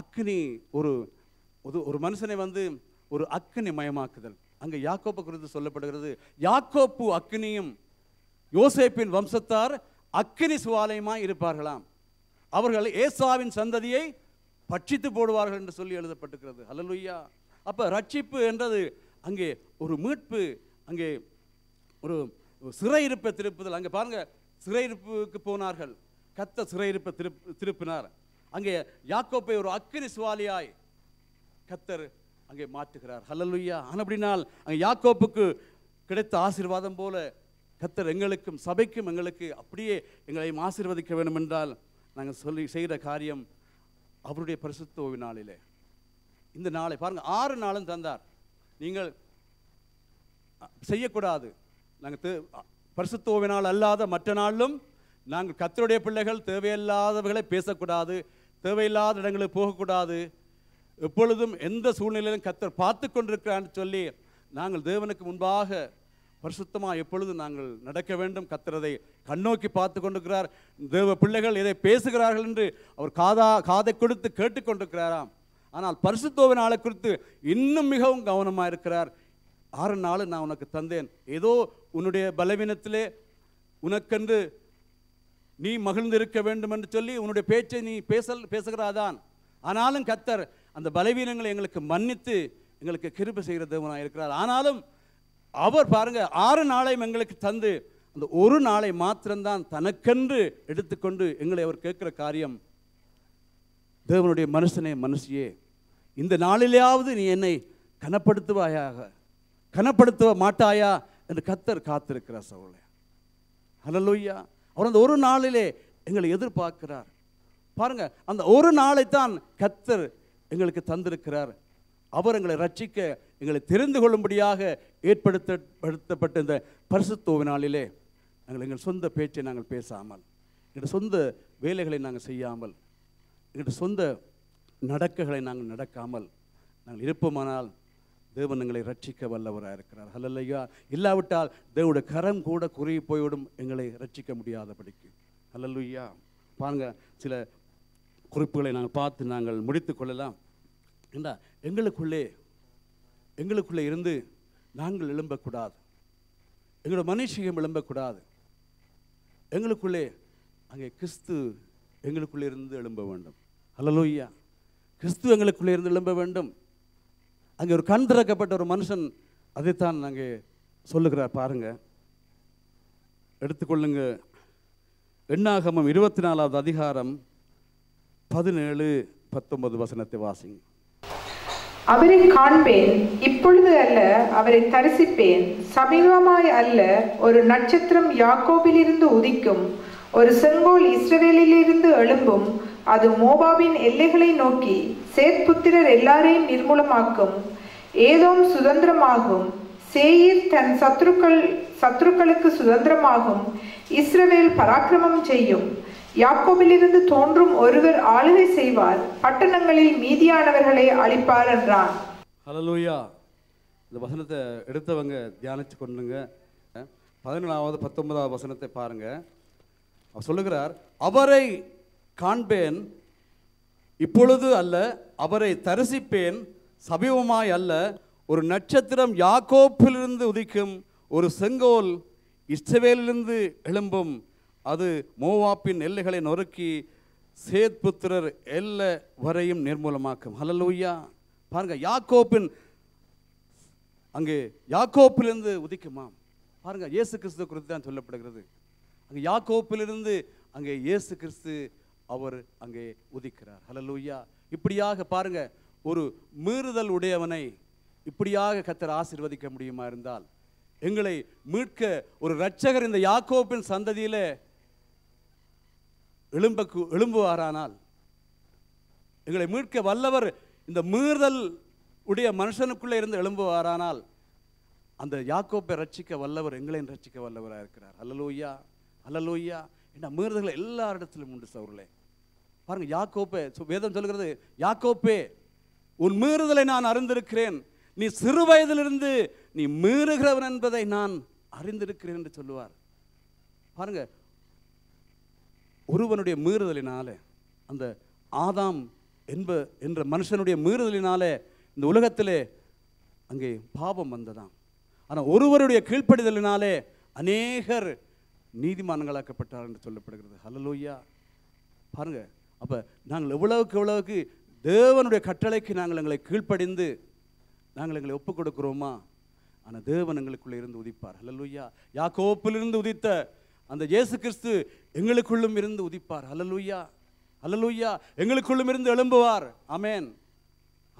அக்னி ஒரு ஒரு மனுஷனை வந்து ஒரு அக்னி மயமாக்குதல் அங்கே யாக்கோப்பு குறித்து சொல்லப்படுகிறது யாக்கோப்பு அக்னியும் யோசேப்பின் வம்சத்தார் அக்னி சுவாலயமாய் இருப்பார்களாம் அவர்கள் ஏசாவின் சந்ததியை பட்சித்து போடுவார்கள் என்று சொல்லி எழுதப்பட்டிருக்கிறது அல்லலுய்யா அப்போ ரட்சிப்பு என்றது அங்கே ஒரு மீட்பு அங்கே ஒரு சிறையிருப்பை திருப்புதல் அங்கே பாருங்கள் சிறையிருப்புக்கு போனார்கள் கத்த சிறையிருப்பை திருப்பு திருப்பினார் அங்கே யாக்கோப்பை ஒரு அக்கினி சுவாலியாய் கத்தர் அங்கே மாற்றுகிறார் ஹலலுய்யா அப்படினால் அங்கே யாக்கோப்புக்கு கிடைத்த ஆசீர்வாதம் போல கத்தர் எங்களுக்கும் சபைக்கும் எங்களுக்கு அப்படியே எங்களையும் ஆசீர்வதிக்க வேண்டும் என்றால் நாங்கள் சொல்லி செய்கிற காரியம் அவருடைய பரிசுத்தோவி நாளிலே இந்த நாளை பாருங்கள் ஆறு நாளும் தந்தார் நீங்கள் செய்யக்கூடாது நாங்கள் தே பரிசுத்தோவினால் அல்லாத மற்ற நாளிலும் நாங்கள் கத்தருடைய பிள்ளைகள் தேவையில்லாதவர்களை பேசக்கூடாது தேவையில்லாத இடங்களுக்கு போகக்கூடாது எப்பொழுதும் எந்த சூழ்நிலையிலும் கத்தர் பார்த்து கொண்டிருக்கிறான்னு சொல்லி நாங்கள் தேவனுக்கு முன்பாக பரிசுத்தமாக எப்பொழுது நாங்கள் நடக்க வேண்டும் கத்துறதை கண்ணோக்கி பார்த்து கொண்டிருக்கிறார் தேவ பிள்ளைகள் எதை பேசுகிறார்கள் என்று அவர் காதா காதை கொடுத்து கேட்டுக்கொண்டிருக்கிறாராம் ஆனால் பரிசுத்தோவின் ஆளை குறித்து இன்னும் மிகவும் கவனமாக இருக்கிறார் ஆறு நாள் நான் உனக்கு தந்தேன் ஏதோ உன்னுடைய பலவீனத்திலே உனக்கென்று நீ மகிழ்ந்து இருக்க வேண்டும் என்று சொல்லி உன்னுடைய பேச்சை நீ பேசல் பேசுகிறாதான் ஆனாலும் கத்தர் அந்த பலவீனங்களை எங்களுக்கு மன்னித்து எங்களுக்கு கிருப்பு செய்கிற தேவனாக இருக்கிறார் ஆனாலும் அவர் பாருங்க ஆறு நாளையும் எங்களுக்கு தந்து அந்த ஒரு நாளை மாத்திரம்தான் தனக்கென்று எடுத்துக்கொண்டு எங்களை அவர் கேட்குற காரியம் தேவனுடைய மனுஷனே மனுஷியே இந்த நாளிலேயாவது நீ என்னை கனப்படுத்துவாயாக கனப்படுத்துவ மாட்டாயா என்று கத்தர் காத்திருக்கிறார் சவுளே ஹலலோய்யா அவர் அந்த ஒரு நாளிலே எங்களை எதிர்பார்க்கிறார் பாருங்க அந்த ஒரு நாளை தான் கத்தர் எங்களுக்கு தந்திருக்கிறார் அவர் எங்களை ரட்சிக்க எங்களை தெரிந்து கொள்ளும்படியாக ஏற்படுத்தப்படுத்தப்பட்ட இந்த பரிசுத்தோவினாலிலே நாங்கள் எங்கள் சொந்த பேச்சை நாங்கள் பேசாமல் எங்கள் சொந்த வேலைகளை நாங்கள் செய்யாமல் எங்கள் சொந்த நடக்குகளை நாங்கள் நடக்காமல் நாங்கள் இருப்போமானால் தேவன் எங்களை ரட்சிக்க வல்லவராக இருக்கிறார் ஹலல்லையா இல்லாவிட்டால் தேவோட கரம் கூட குறுகி போய்விடும் எங்களை ரட்சிக்க முடியாதபடிக்கு ஹலல்லுய்யா பாருங்கள் சில குறிப்புகளை நாங்கள் பார்த்து நாங்கள் முடித்து கொள்ளலாம் என்ன எங்களுக்குள்ளே எங்களுக்குள்ளே இருந்து நாங்கள் எழும்பக்கூடாது எங்களோட மனுஷியம் எழும்பக்கூடாது எங்களுக்குள்ளே அங்கே கிறிஸ்து எங்களுக்குள்ளே இருந்து எழும்ப வேண்டும் ஐயா கிறிஸ்து எங்களுக்குள்ளே இருந்து எழும்ப வேண்டும் அங்கே ஒரு கண் திறக்கப்பட்ட ஒரு மனுஷன் அதைத்தான் அங்கே சொல்லுகிறார் பாருங்க எடுத்துக்கொள்ளுங்க எண்ணாகமம் இருபத்தி நாலாவது அதிகாரம் பதினேழு பத்தொன்பது வசனத்தை வாசிங்க அவரை காண்பேன் இப்பொழுது அல்ல அவரை தரிசிப்பேன் சமீபமாய் அல்ல ஒரு நட்சத்திரம் யாக்கோபிலிருந்து உதிக்கும் ஒரு செங்கோல் இஸ்ரவேலிலிருந்து எழும்பும் அது மோபாவின் எல்லைகளை நோக்கி சேத்புத்திரர் எல்லாரையும் நிர்மூலமாக்கும் ஏதோம் சுதந்திரமாகும் சேயிர் தன் சத்ருக்கள் சத்ருக்களுக்கு சுதந்திரமாகும் இஸ்ரவேல் பராக்கிரமம் செய்யும் யாக்கோபிலிருந்து தோன்றும் ஒருவர் ஆளுகை செய்வார் பட்டணங்களில் மீதியானவர்களை அழிப்பார் என்றான் இந்த வசனத்தை எடுத்தவங்க தியானிச்சு கொண்டுங்க பதினேழாவது பத்தொன்பதாவது வசனத்தை பாருங்க அவர் சொல்லுகிறார் அவரை காண்பேன் இப்பொழுது அல்ல அவரை தரிசிப்பேன் சமீபமாய் அல்ல ஒரு நட்சத்திரம் யாக்கோப்பிலிருந்து உதிக்கும் ஒரு செங்கோல் இஸ்ரவேலிருந்து எழும்பும் அது மோவாப்பின் எல்லைகளை நொறுக்கி சேத்புத்திரர் எல்லை வரையும் நிர்மூலமாக்கும் ஹலலூயா பாருங்க யாக்கோப்பின் அங்கு யாக்கோப்பிலிருந்து உதிக்குமாம் பாருங்க இயேசு கிறிஸ்து குறித்து தான் சொல்லப்படுகிறது அங்கே யாக்கோப்பிலிருந்து அங்கே இயேசு கிறிஸ்து அவர் அங்கே உதிக்கிறார் ஹலலூயா இப்படியாக பாருங்க ஒரு மீறுதல் உடையவனை இப்படியாக கத்தர் ஆசிர்வதிக்க முடியுமா இருந்தால் எங்களை மீட்க ஒரு ரட்சகர் இந்த யாக்கோப்பின் சந்ததியில எழும்ப எழும்புவாரானால் எங்களை மீட்க வல்லவர் இந்த மீறுதல் உடைய மனுஷனுக்குள்ளே இருந்து எழும்புவாரானால் அந்த யாக்கோப்பை ரட்சிக்க வல்லவர் எங்களையும் ரட்சிக்க வல்லவராக இருக்கிறார் அல்லலோய்யா அல்லலோய்யா என்ன மீறுதல்களை எல்லா இடத்திலும் உண்டு சவர்களே பாருங்கள் யாக்கோப்பே வேதம் சொல்கிறது யாக்கோப்பே உன் மீறுதலை நான் அறிந்திருக்கிறேன் நீ சிறு வயதிலிருந்து நீ மீறுகிறவன் என்பதை நான் அறிந்திருக்கிறேன் என்று சொல்லுவார் பாருங்கள் ஒருவனுடைய மீறுதலினால அந்த ஆதாம் என்ப என்ற மனுஷனுடைய மீறுதலினால இந்த உலகத்திலே அங்கே பாவம் வந்ததாம் ஆனால் ஒருவருடைய கீழ்ப்படிதலினாலே அநேகர் நீதிமானங்களாக்கப்பட்டார் என்று சொல்லப்படுகிறது ஹலலோய்யா பாருங்கள் அப்போ நாங்கள் எவ்வளவுக்கு எவ்வளவுக்கு தேவனுடைய கட்டளைக்கு நாங்கள் எங்களை கீழ்ப்படிந்து நாங்கள் எங்களை ஒப்புக் கொடுக்குறோமா ஆனால் தேவன் எங்களுக்குள்ளே இருந்து உதிப்பார் ஹலலோய்யா யாக்கோப்பிலிருந்து உதித்த அந்த இயேசு கிறிஸ்து எங்களுக்குள்ளும் இருந்து உதிப்பார் அல்லலூய்யா அல்லலூய்யா எங்களுக்குள்ளும் இருந்து எழும்புவார் அமேன்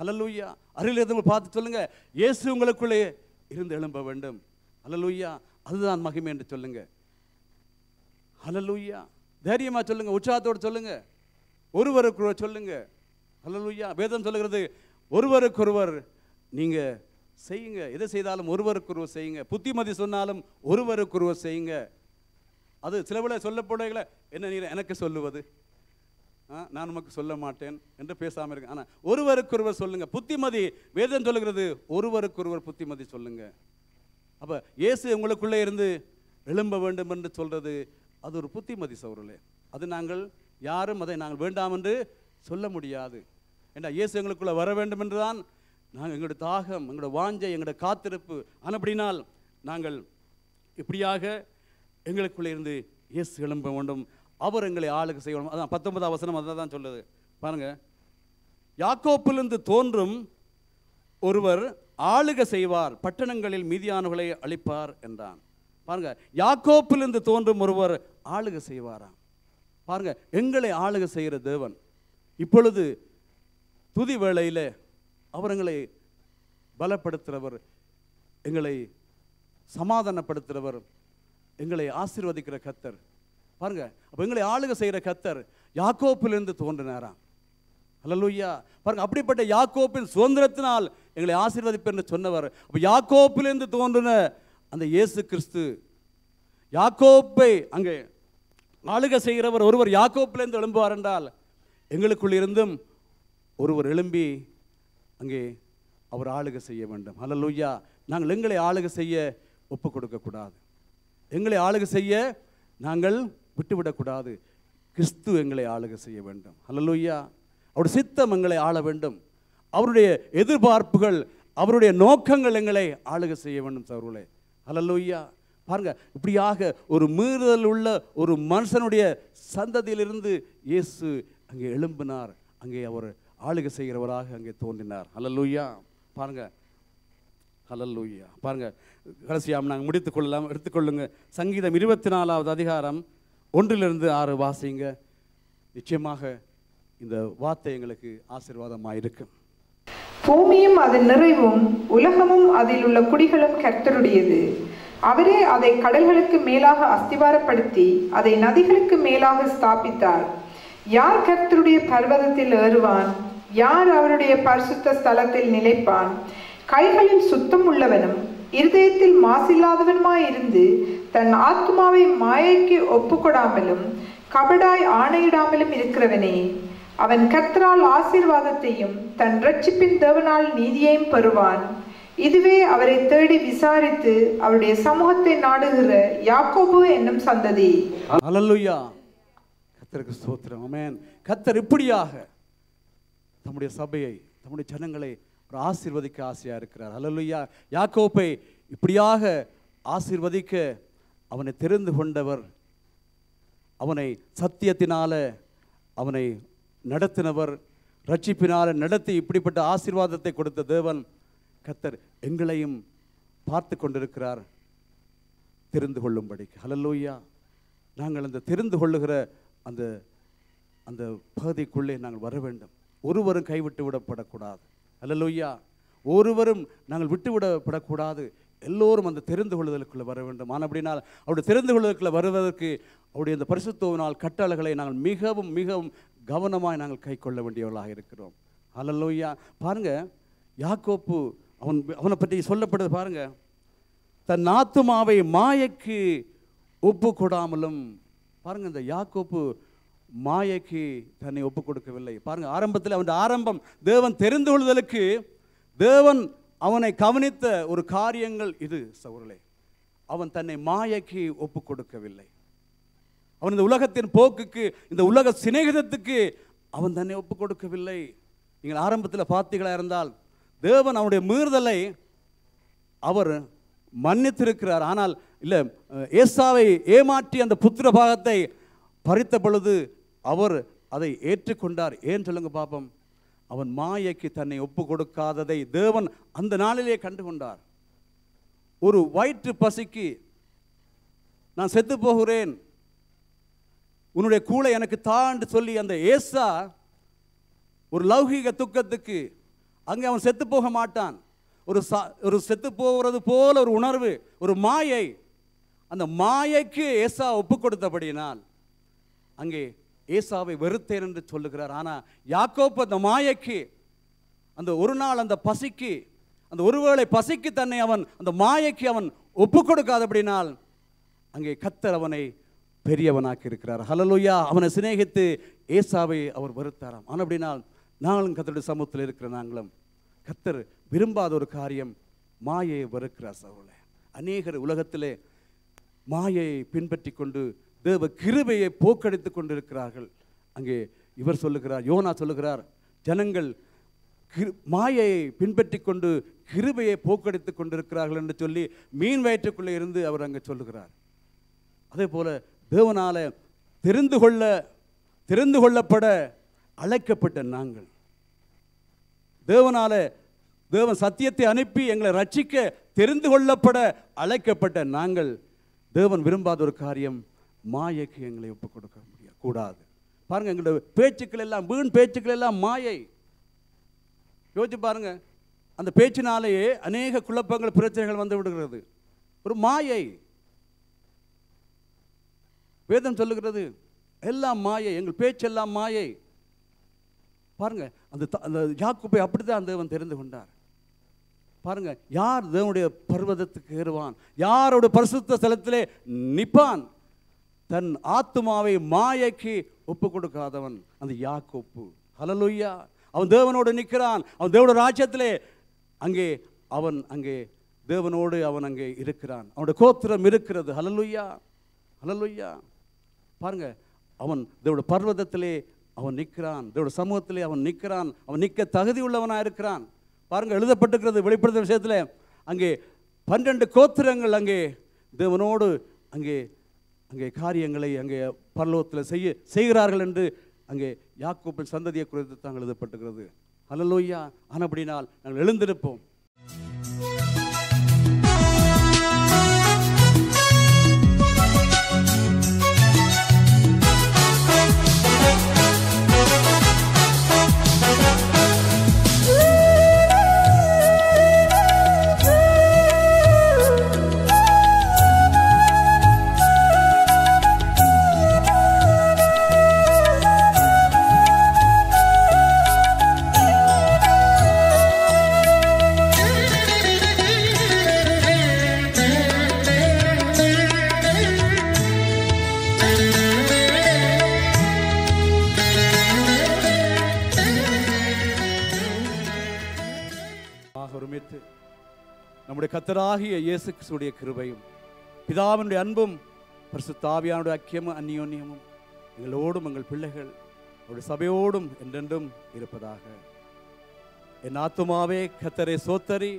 அல்லலூய்யா அருகில் இருந்தவங்க பார்த்து சொல்லுங்க இயேசு உங்களுக்குள்ளே இருந்து எழும்ப வேண்டும் அல்லலூய்யா அதுதான் மகிமை என்று சொல்லுங்க அலலூயா தைரியமாக சொல்லுங்க உற்சாகத்தோடு சொல்லுங்க ஒருவருக்கொருவர் சொல்லுங்க அல்லலூய்யா வேதம் சொல்லுகிறது ஒருவருக்கொருவர் நீங்கள் செய்யுங்க எதை செய்தாலும் ஒருவருக்கொருவர் செய்யுங்க புத்திமதி சொன்னாலும் ஒருவருக்கொருவர் செய்யுங்க அது சிலவில சொல்லப்படுகளை என்ன நீர் எனக்கு சொல்லுவது நான் உமக்கு சொல்ல மாட்டேன் என்று பேசாமல் இருக்கேன் ஆனால் ஒருவருக்கொருவர் சொல்லுங்கள் புத்திமதி வேதம் சொல்லுகிறது ஒருவருக்கொருவர் புத்திமதி சொல்லுங்க அப்போ இயேசு உங்களுக்குள்ளே இருந்து எழும்ப வேண்டும் என்று சொல்கிறது அது ஒரு புத்திமதி சௌரலே அது நாங்கள் யாரும் அதை நாங்கள் வேண்டாம் என்று சொல்ல முடியாது ஏண்டா இயேசு எங்களுக்குள்ளே வர வேண்டும் என்று தான் நாங்கள் எங்களுடைய தாகம் எங்களுடைய வாஞ்சை எங்களுடைய காத்திருப்பு ஆனால் நாங்கள் இப்படியாக எங்களுக்குள்ளே இருந்து இயேசு எழும்ப வேண்டும் அவர் எங்களை ஆளுக்கு செய்யணும் அதான் பத்தொன்பதாம் வசனம் அதை தான் சொல்லுது பாருங்கள் யாக்கோப்பிலிருந்து தோன்றும் ஒருவர் ஆளுக செய்வார் பட்டணங்களில் மீதியானவர்களை அழிப்பார் என்றான் பாருங்க யாக்கோப்பிலிருந்து தோன்றும் ஒருவர் ஆளுக செய்வாராம் பாருங்க எங்களை ஆளுக செய்கிற தேவன் இப்பொழுது துதி வேளையில் அவர் எங்களை பலப்படுத்துகிறவர் எங்களை சமாதானப்படுத்துகிறவர் எங்களை ஆசீர்வதிக்கிற கத்தர் பாருங்க அப்போ எங்களை ஆளுக செய்கிற கத்தர் யாக்கோப்பிலிருந்து தோன்றினாராம் அல்லலூயா பாருங்க அப்படிப்பட்ட யாக்கோப்பின் சுதந்திரத்தினால் எங்களை ஆசீர்வதிப்பு என்று சொன்னவர் அப்போ யாக்கோப்பிலிருந்து தோன்றின அந்த இயேசு கிறிஸ்து யாக்கோப்பை அங்கே ஆளுக செய்கிறவர் ஒருவர் யாக்கோப்பிலிருந்து எழும்புவார் என்றால் எங்களுக்குள் இருந்தும் ஒருவர் எழும்பி அங்கே அவர் ஆளுக செய்ய வேண்டும் அல்லலூயா நாங்கள் எங்களை ஆளுக செய்ய ஒப்பு கொடுக்கக்கூடாது எங்களை ஆளுக செய்ய நாங்கள் விட்டுவிடக்கூடாது கிறிஸ்து எங்களை ஆளுக செய்ய வேண்டும் அல்லலுய்யா அவருடைய சித்தம் எங்களை ஆள வேண்டும் அவருடைய எதிர்பார்ப்புகள் அவருடைய நோக்கங்கள் எங்களை ஆளுக செய்ய வேண்டும் சவர்களே அல்லலுய்யா பாருங்க இப்படியாக ஒரு மீறுதல் உள்ள ஒரு மனுஷனுடைய சந்ததியிலிருந்து இயேசு அங்கே எழும்பினார் அங்கே அவர் ஆளுகை செய்கிறவராக அங்கே தோன்றினார் அல்லலுய்யா பாருங்கள் ஹலல்லூயா பாருங்கள் கடைசியாக நாங்கள் முடித்து கொள்ளலாம் எடுத்துக்கொள்ளுங்க சங்கீதம் இருபத்தி நாலாவது அதிகாரம் ஒன்றிலிருந்து ஆறு வாசிங்க நிச்சயமாக இந்த வார்த்தை எங்களுக்கு ஆசீர்வாதமாக இருக்கும் பூமியும் அதன் நிறைவும் உலகமும் அதில் உள்ள குடிகளும் கர்த்தருடையது அவரே அதை கடல்களுக்கு மேலாக அஸ்திவாரப்படுத்தி அதை நதிகளுக்கு மேலாக ஸ்தாபித்தார் யார் கர்த்தருடைய பர்வதத்தில் ஏறுவான் யார் அவருடைய பரிசுத்த ஸ்தலத்தில் நிலைப்பான் கைகளில் சுத்தம் உள்ளவனும் இருதயத்தில் மாசில்லாதவனுமாயிருந்து தன் ஆத்மாவை மாயைக்கு ஒப்புக்கொடாமலும் கபடாய் ஆணையிடாமலும் இருக்கிறவனே அவன் கத்தரால் ஆசீர்வாதத்தையும் தன் ரட்சிப்பின் தேவனால் நீதியையும் பெறுவான் இதுவே அவரை தேடி விசாரித்து அவருடைய சமூகத்தை நாடுகிற யாக்கோபு என்னும் சந்ததி அலல்லுயா கத்தருக்கு ஸ்தோத்திரம் அமேன் கத்தர் இப்படியாக தம்முடைய சபையை தம்முடைய ஜனங்களை ஒரு ஆசிர்வதிக்க ஆசையாக இருக்கிறார் அலலுயா யாக்கோப்பை இப்படியாக ஆசிர்வதிக்க அவனை தெரிந்து கொண்டவர் அவனை சத்தியத்தினால அவனை நடத்தினவர் ரட்சிப்பினால நடத்தி இப்படிப்பட்ட ஆசீர்வாதத்தை கொடுத்த தேவன் கத்தர் எங்களையும் பார்த்து கொண்டிருக்கிறார் தெரிந்து கொள்ளும்படிக்கு ஹலல்லூயா நாங்கள் அந்த தெரிந்து கொள்ளுகிற அந்த அந்த பகுதிக்குள்ளே நாங்கள் வர வேண்டும் ஒருவரும் கைவிட்டு விடப்படக்கூடாது அல்லலுய்யா ஒருவரும் நாங்கள் விட்டுவிடப்படக்கூடாது எல்லோரும் அந்த தெரிந்து கொள்வதற்குள்ளே வர வேண்டும் ஆனால் அப்படின்னால் அவருடைய தெரிந்து கொள்வதற்குள்ளே வருவதற்கு அவருடைய இந்த பரிசுத்தோவினால் கட்டளைகளை நாங்கள் மிகவும் மிகவும் கவனமாக நாங்கள் கை கொள்ள வேண்டியவர்களாக இருக்கிறோம் அல்லலுய்யா பாருங்கள் யாக்கோப்பு அவன் அவனை பற்றி சொல்லப்படுது பாருங்கள் தன் நாத்துமாவை மாயக்கு ஒப்பு கொடாமலும் பாருங்கள் இந்த யாக்கோப்பு மாயைக்கு தன்னை ஒப்புக் கொடுக்கவில்லை பாருங்க ஆரம்பத்தில் அவன் ஆரம்பம் தேவன் தெரிந்து கொள்வதற்கு தேவன் அவனை கவனித்த ஒரு காரியங்கள் இது சவுரலே அவன் தன்னை மாயைக்கு ஒப்புக் கொடுக்கவில்லை அவன் இந்த உலகத்தின் போக்குக்கு இந்த உலக சிநேகிதத்துக்கு அவன் தன்னை ஒப்புக் கொடுக்கவில்லை நீங்கள் ஆரம்பத்தில் பார்த்தீங்களா இருந்தால் தேவன் அவனுடைய மீறுதலை அவர் மன்னித்திருக்கிறார் ஆனால் இல்லை ஏசாவை ஏமாற்றி அந்த புத்திர பாகத்தை பறித்த பொழுது அவர் அதை ஏற்றுக்கொண்டார் ஏன் சொல்லுங்க பாப்பம் அவன் மாயைக்கு தன்னை ஒப்பு கொடுக்காததை தேவன் அந்த நாளிலே கண்டுகொண்டார் ஒரு வயிற்று பசிக்கு நான் செத்து போகிறேன் உன்னுடைய கூளை எனக்கு தாண்டு சொல்லி அந்த ஏசா ஒரு லௌகீக துக்கத்துக்கு அங்கே அவன் செத்து போக மாட்டான் ஒரு சா ஒரு செத்து போகிறது போல ஒரு உணர்வு ஒரு மாயை அந்த மாயைக்கு ஏசா ஒப்பு கொடுத்தபடியினால் அங்கே ஏசாவை வெறுத்தேன் என்று சொல்லுகிறார் ஆனால் யாக்கோப்ப அந்த மாயைக்கு அந்த ஒரு நாள் அந்த பசிக்கு அந்த ஒருவேளை பசிக்கு தன்னை அவன் அந்த மாயைக்கு அவன் ஒப்பு கொடுக்காத அப்படினால் அங்கே கத்தர் அவனை பெரியவனாக்கி இருக்கிறார் ஹலலுயா அவனை சிநேகித்து ஏசாவை அவர் வெறுத்தாராம் ஆனால் அப்படினால் நாங்களும் கத்தருடைய சமூகத்தில் இருக்கிற நாங்களும் கத்தர் விரும்பாத ஒரு காரியம் மாயை வெறுக்கிறார் சகோதரே அநேகர் உலகத்திலே மாயை பின்பற்றி கொண்டு தேவ கிருபையை போக்கடித்து கொண்டிருக்கிறார்கள் அங்கே இவர் சொல்லுகிறார் யோனா சொல்லுகிறார் ஜனங்கள் கிரு மாயையை பின்பற்றி கொண்டு கிருபையை போக்கடித்து கொண்டிருக்கிறார்கள் என்று சொல்லி மீன் வயிற்றுக்குள்ளே இருந்து அவர் அங்கே சொல்லுகிறார் அதே போல் தேவனால் தெரிந்து கொள்ள தெரிந்து கொள்ளப்பட அழைக்கப்பட்ட நாங்கள் தேவனால் தேவன் சத்தியத்தை அனுப்பி எங்களை ரட்சிக்க தெரிந்து கொள்ளப்பட அழைக்கப்பட்ட நாங்கள் தேவன் விரும்பாத ஒரு காரியம் மாயைக்கு எங்களை ஒப்புக் கொடுக்க முடியாது கூடாது பாருங்கள் எங்களுடைய பேச்சுக்கள் எல்லாம் வீண் பேச்சுக்கள் எல்லாம் மாயை யோசிச்சு பாருங்கள் அந்த பேச்சினாலேயே அநேக குழப்பங்கள் பிரச்சனைகள் வந்து விடுகிறது ஒரு மாயை வேதம் சொல்லுகிறது எல்லாம் மாயை எங்கள் பேச்செல்லாம் மாயை பாருங்க அந்த அந்த யாக்குப்பை அப்படி தான் தேவன் தெரிந்து கொண்டார் பாருங்க யார் தேவனுடைய பர்வதத்துக்கு ஏறுவான் யாருடைய பரிசுத்த ஸ்தலத்திலே நிற்பான் தன் ஆத்மாவை மாயைக்கு ஒப்பு கொடுக்காதவன் அந்த கொப்பு ஹலலுய்யா அவன் தேவனோடு நிற்கிறான் அவன் தேவனோட ராஜ்யத்திலே அங்கே அவன் அங்கே தேவனோடு அவன் அங்கே இருக்கிறான் அவனோட கோத்திரம் இருக்கிறது ஹலலுய்யா ஹலலுய்யா பாருங்க அவன் தேவோட பர்வதத்திலே அவன் நிற்கிறான் தேவோட சமூகத்திலே அவன் நிற்கிறான் அவன் நிற்க தகுதி உள்ளவனாக இருக்கிறான் பாருங்கள் எழுதப்பட்டிருக்கிறது வெளிப்படுத்த விஷயத்தில் அங்கே பன்னெண்டு கோத்திரங்கள் அங்கே தேவனோடு அங்கே அங்கே காரியங்களை அங்கே பரலோகத்தில் செய்ய செய்கிறார்கள் என்று அங்கே யாக்கோப்பின் சந்ததியை குறித்து தாங்கள் எழுதப்பட்டுகிறது அலலோய்யா ஆனபடினால் நாங்கள் எழுந்திருப்போம் நம்முடைய கத்தராகிய இயேசு கிறிஸ்துடைய கிருபையும் பிதாவினுடைய அன்பும் பரிசு தாவியானுடைய ஐக்கியமும் அந்நியோன்யமும் எங்களோடும் எங்கள் பிள்ளைகள் அவருடைய சபையோடும் என்றென்றும் இருப்பதாக என் ஆத்துமாவே கத்தரை சோத்தரி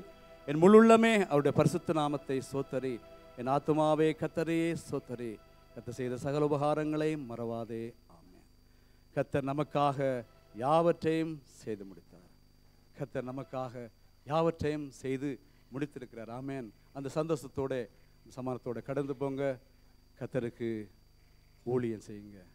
என் முழுள்ளமே அவருடைய பரிசுத்த நாமத்தை சோத்தரி என் ஆத்துமாவே கத்தரையே சோத்தரி கத்த செய்த சகல உபகாரங்களையும் மறவாதே ஆமே கத்தர் நமக்காக யாவற்றையும் செய்து முடித்தார் கத்தர் நமக்காக யாவற்றையும் செய்து முடித்திருக்கிறார் ஆமேன் அந்த சந்தோஷத்தோட சமானத்தோட கடந்து போங்க கத்தருக்கு ஊழியம் செய்யுங்க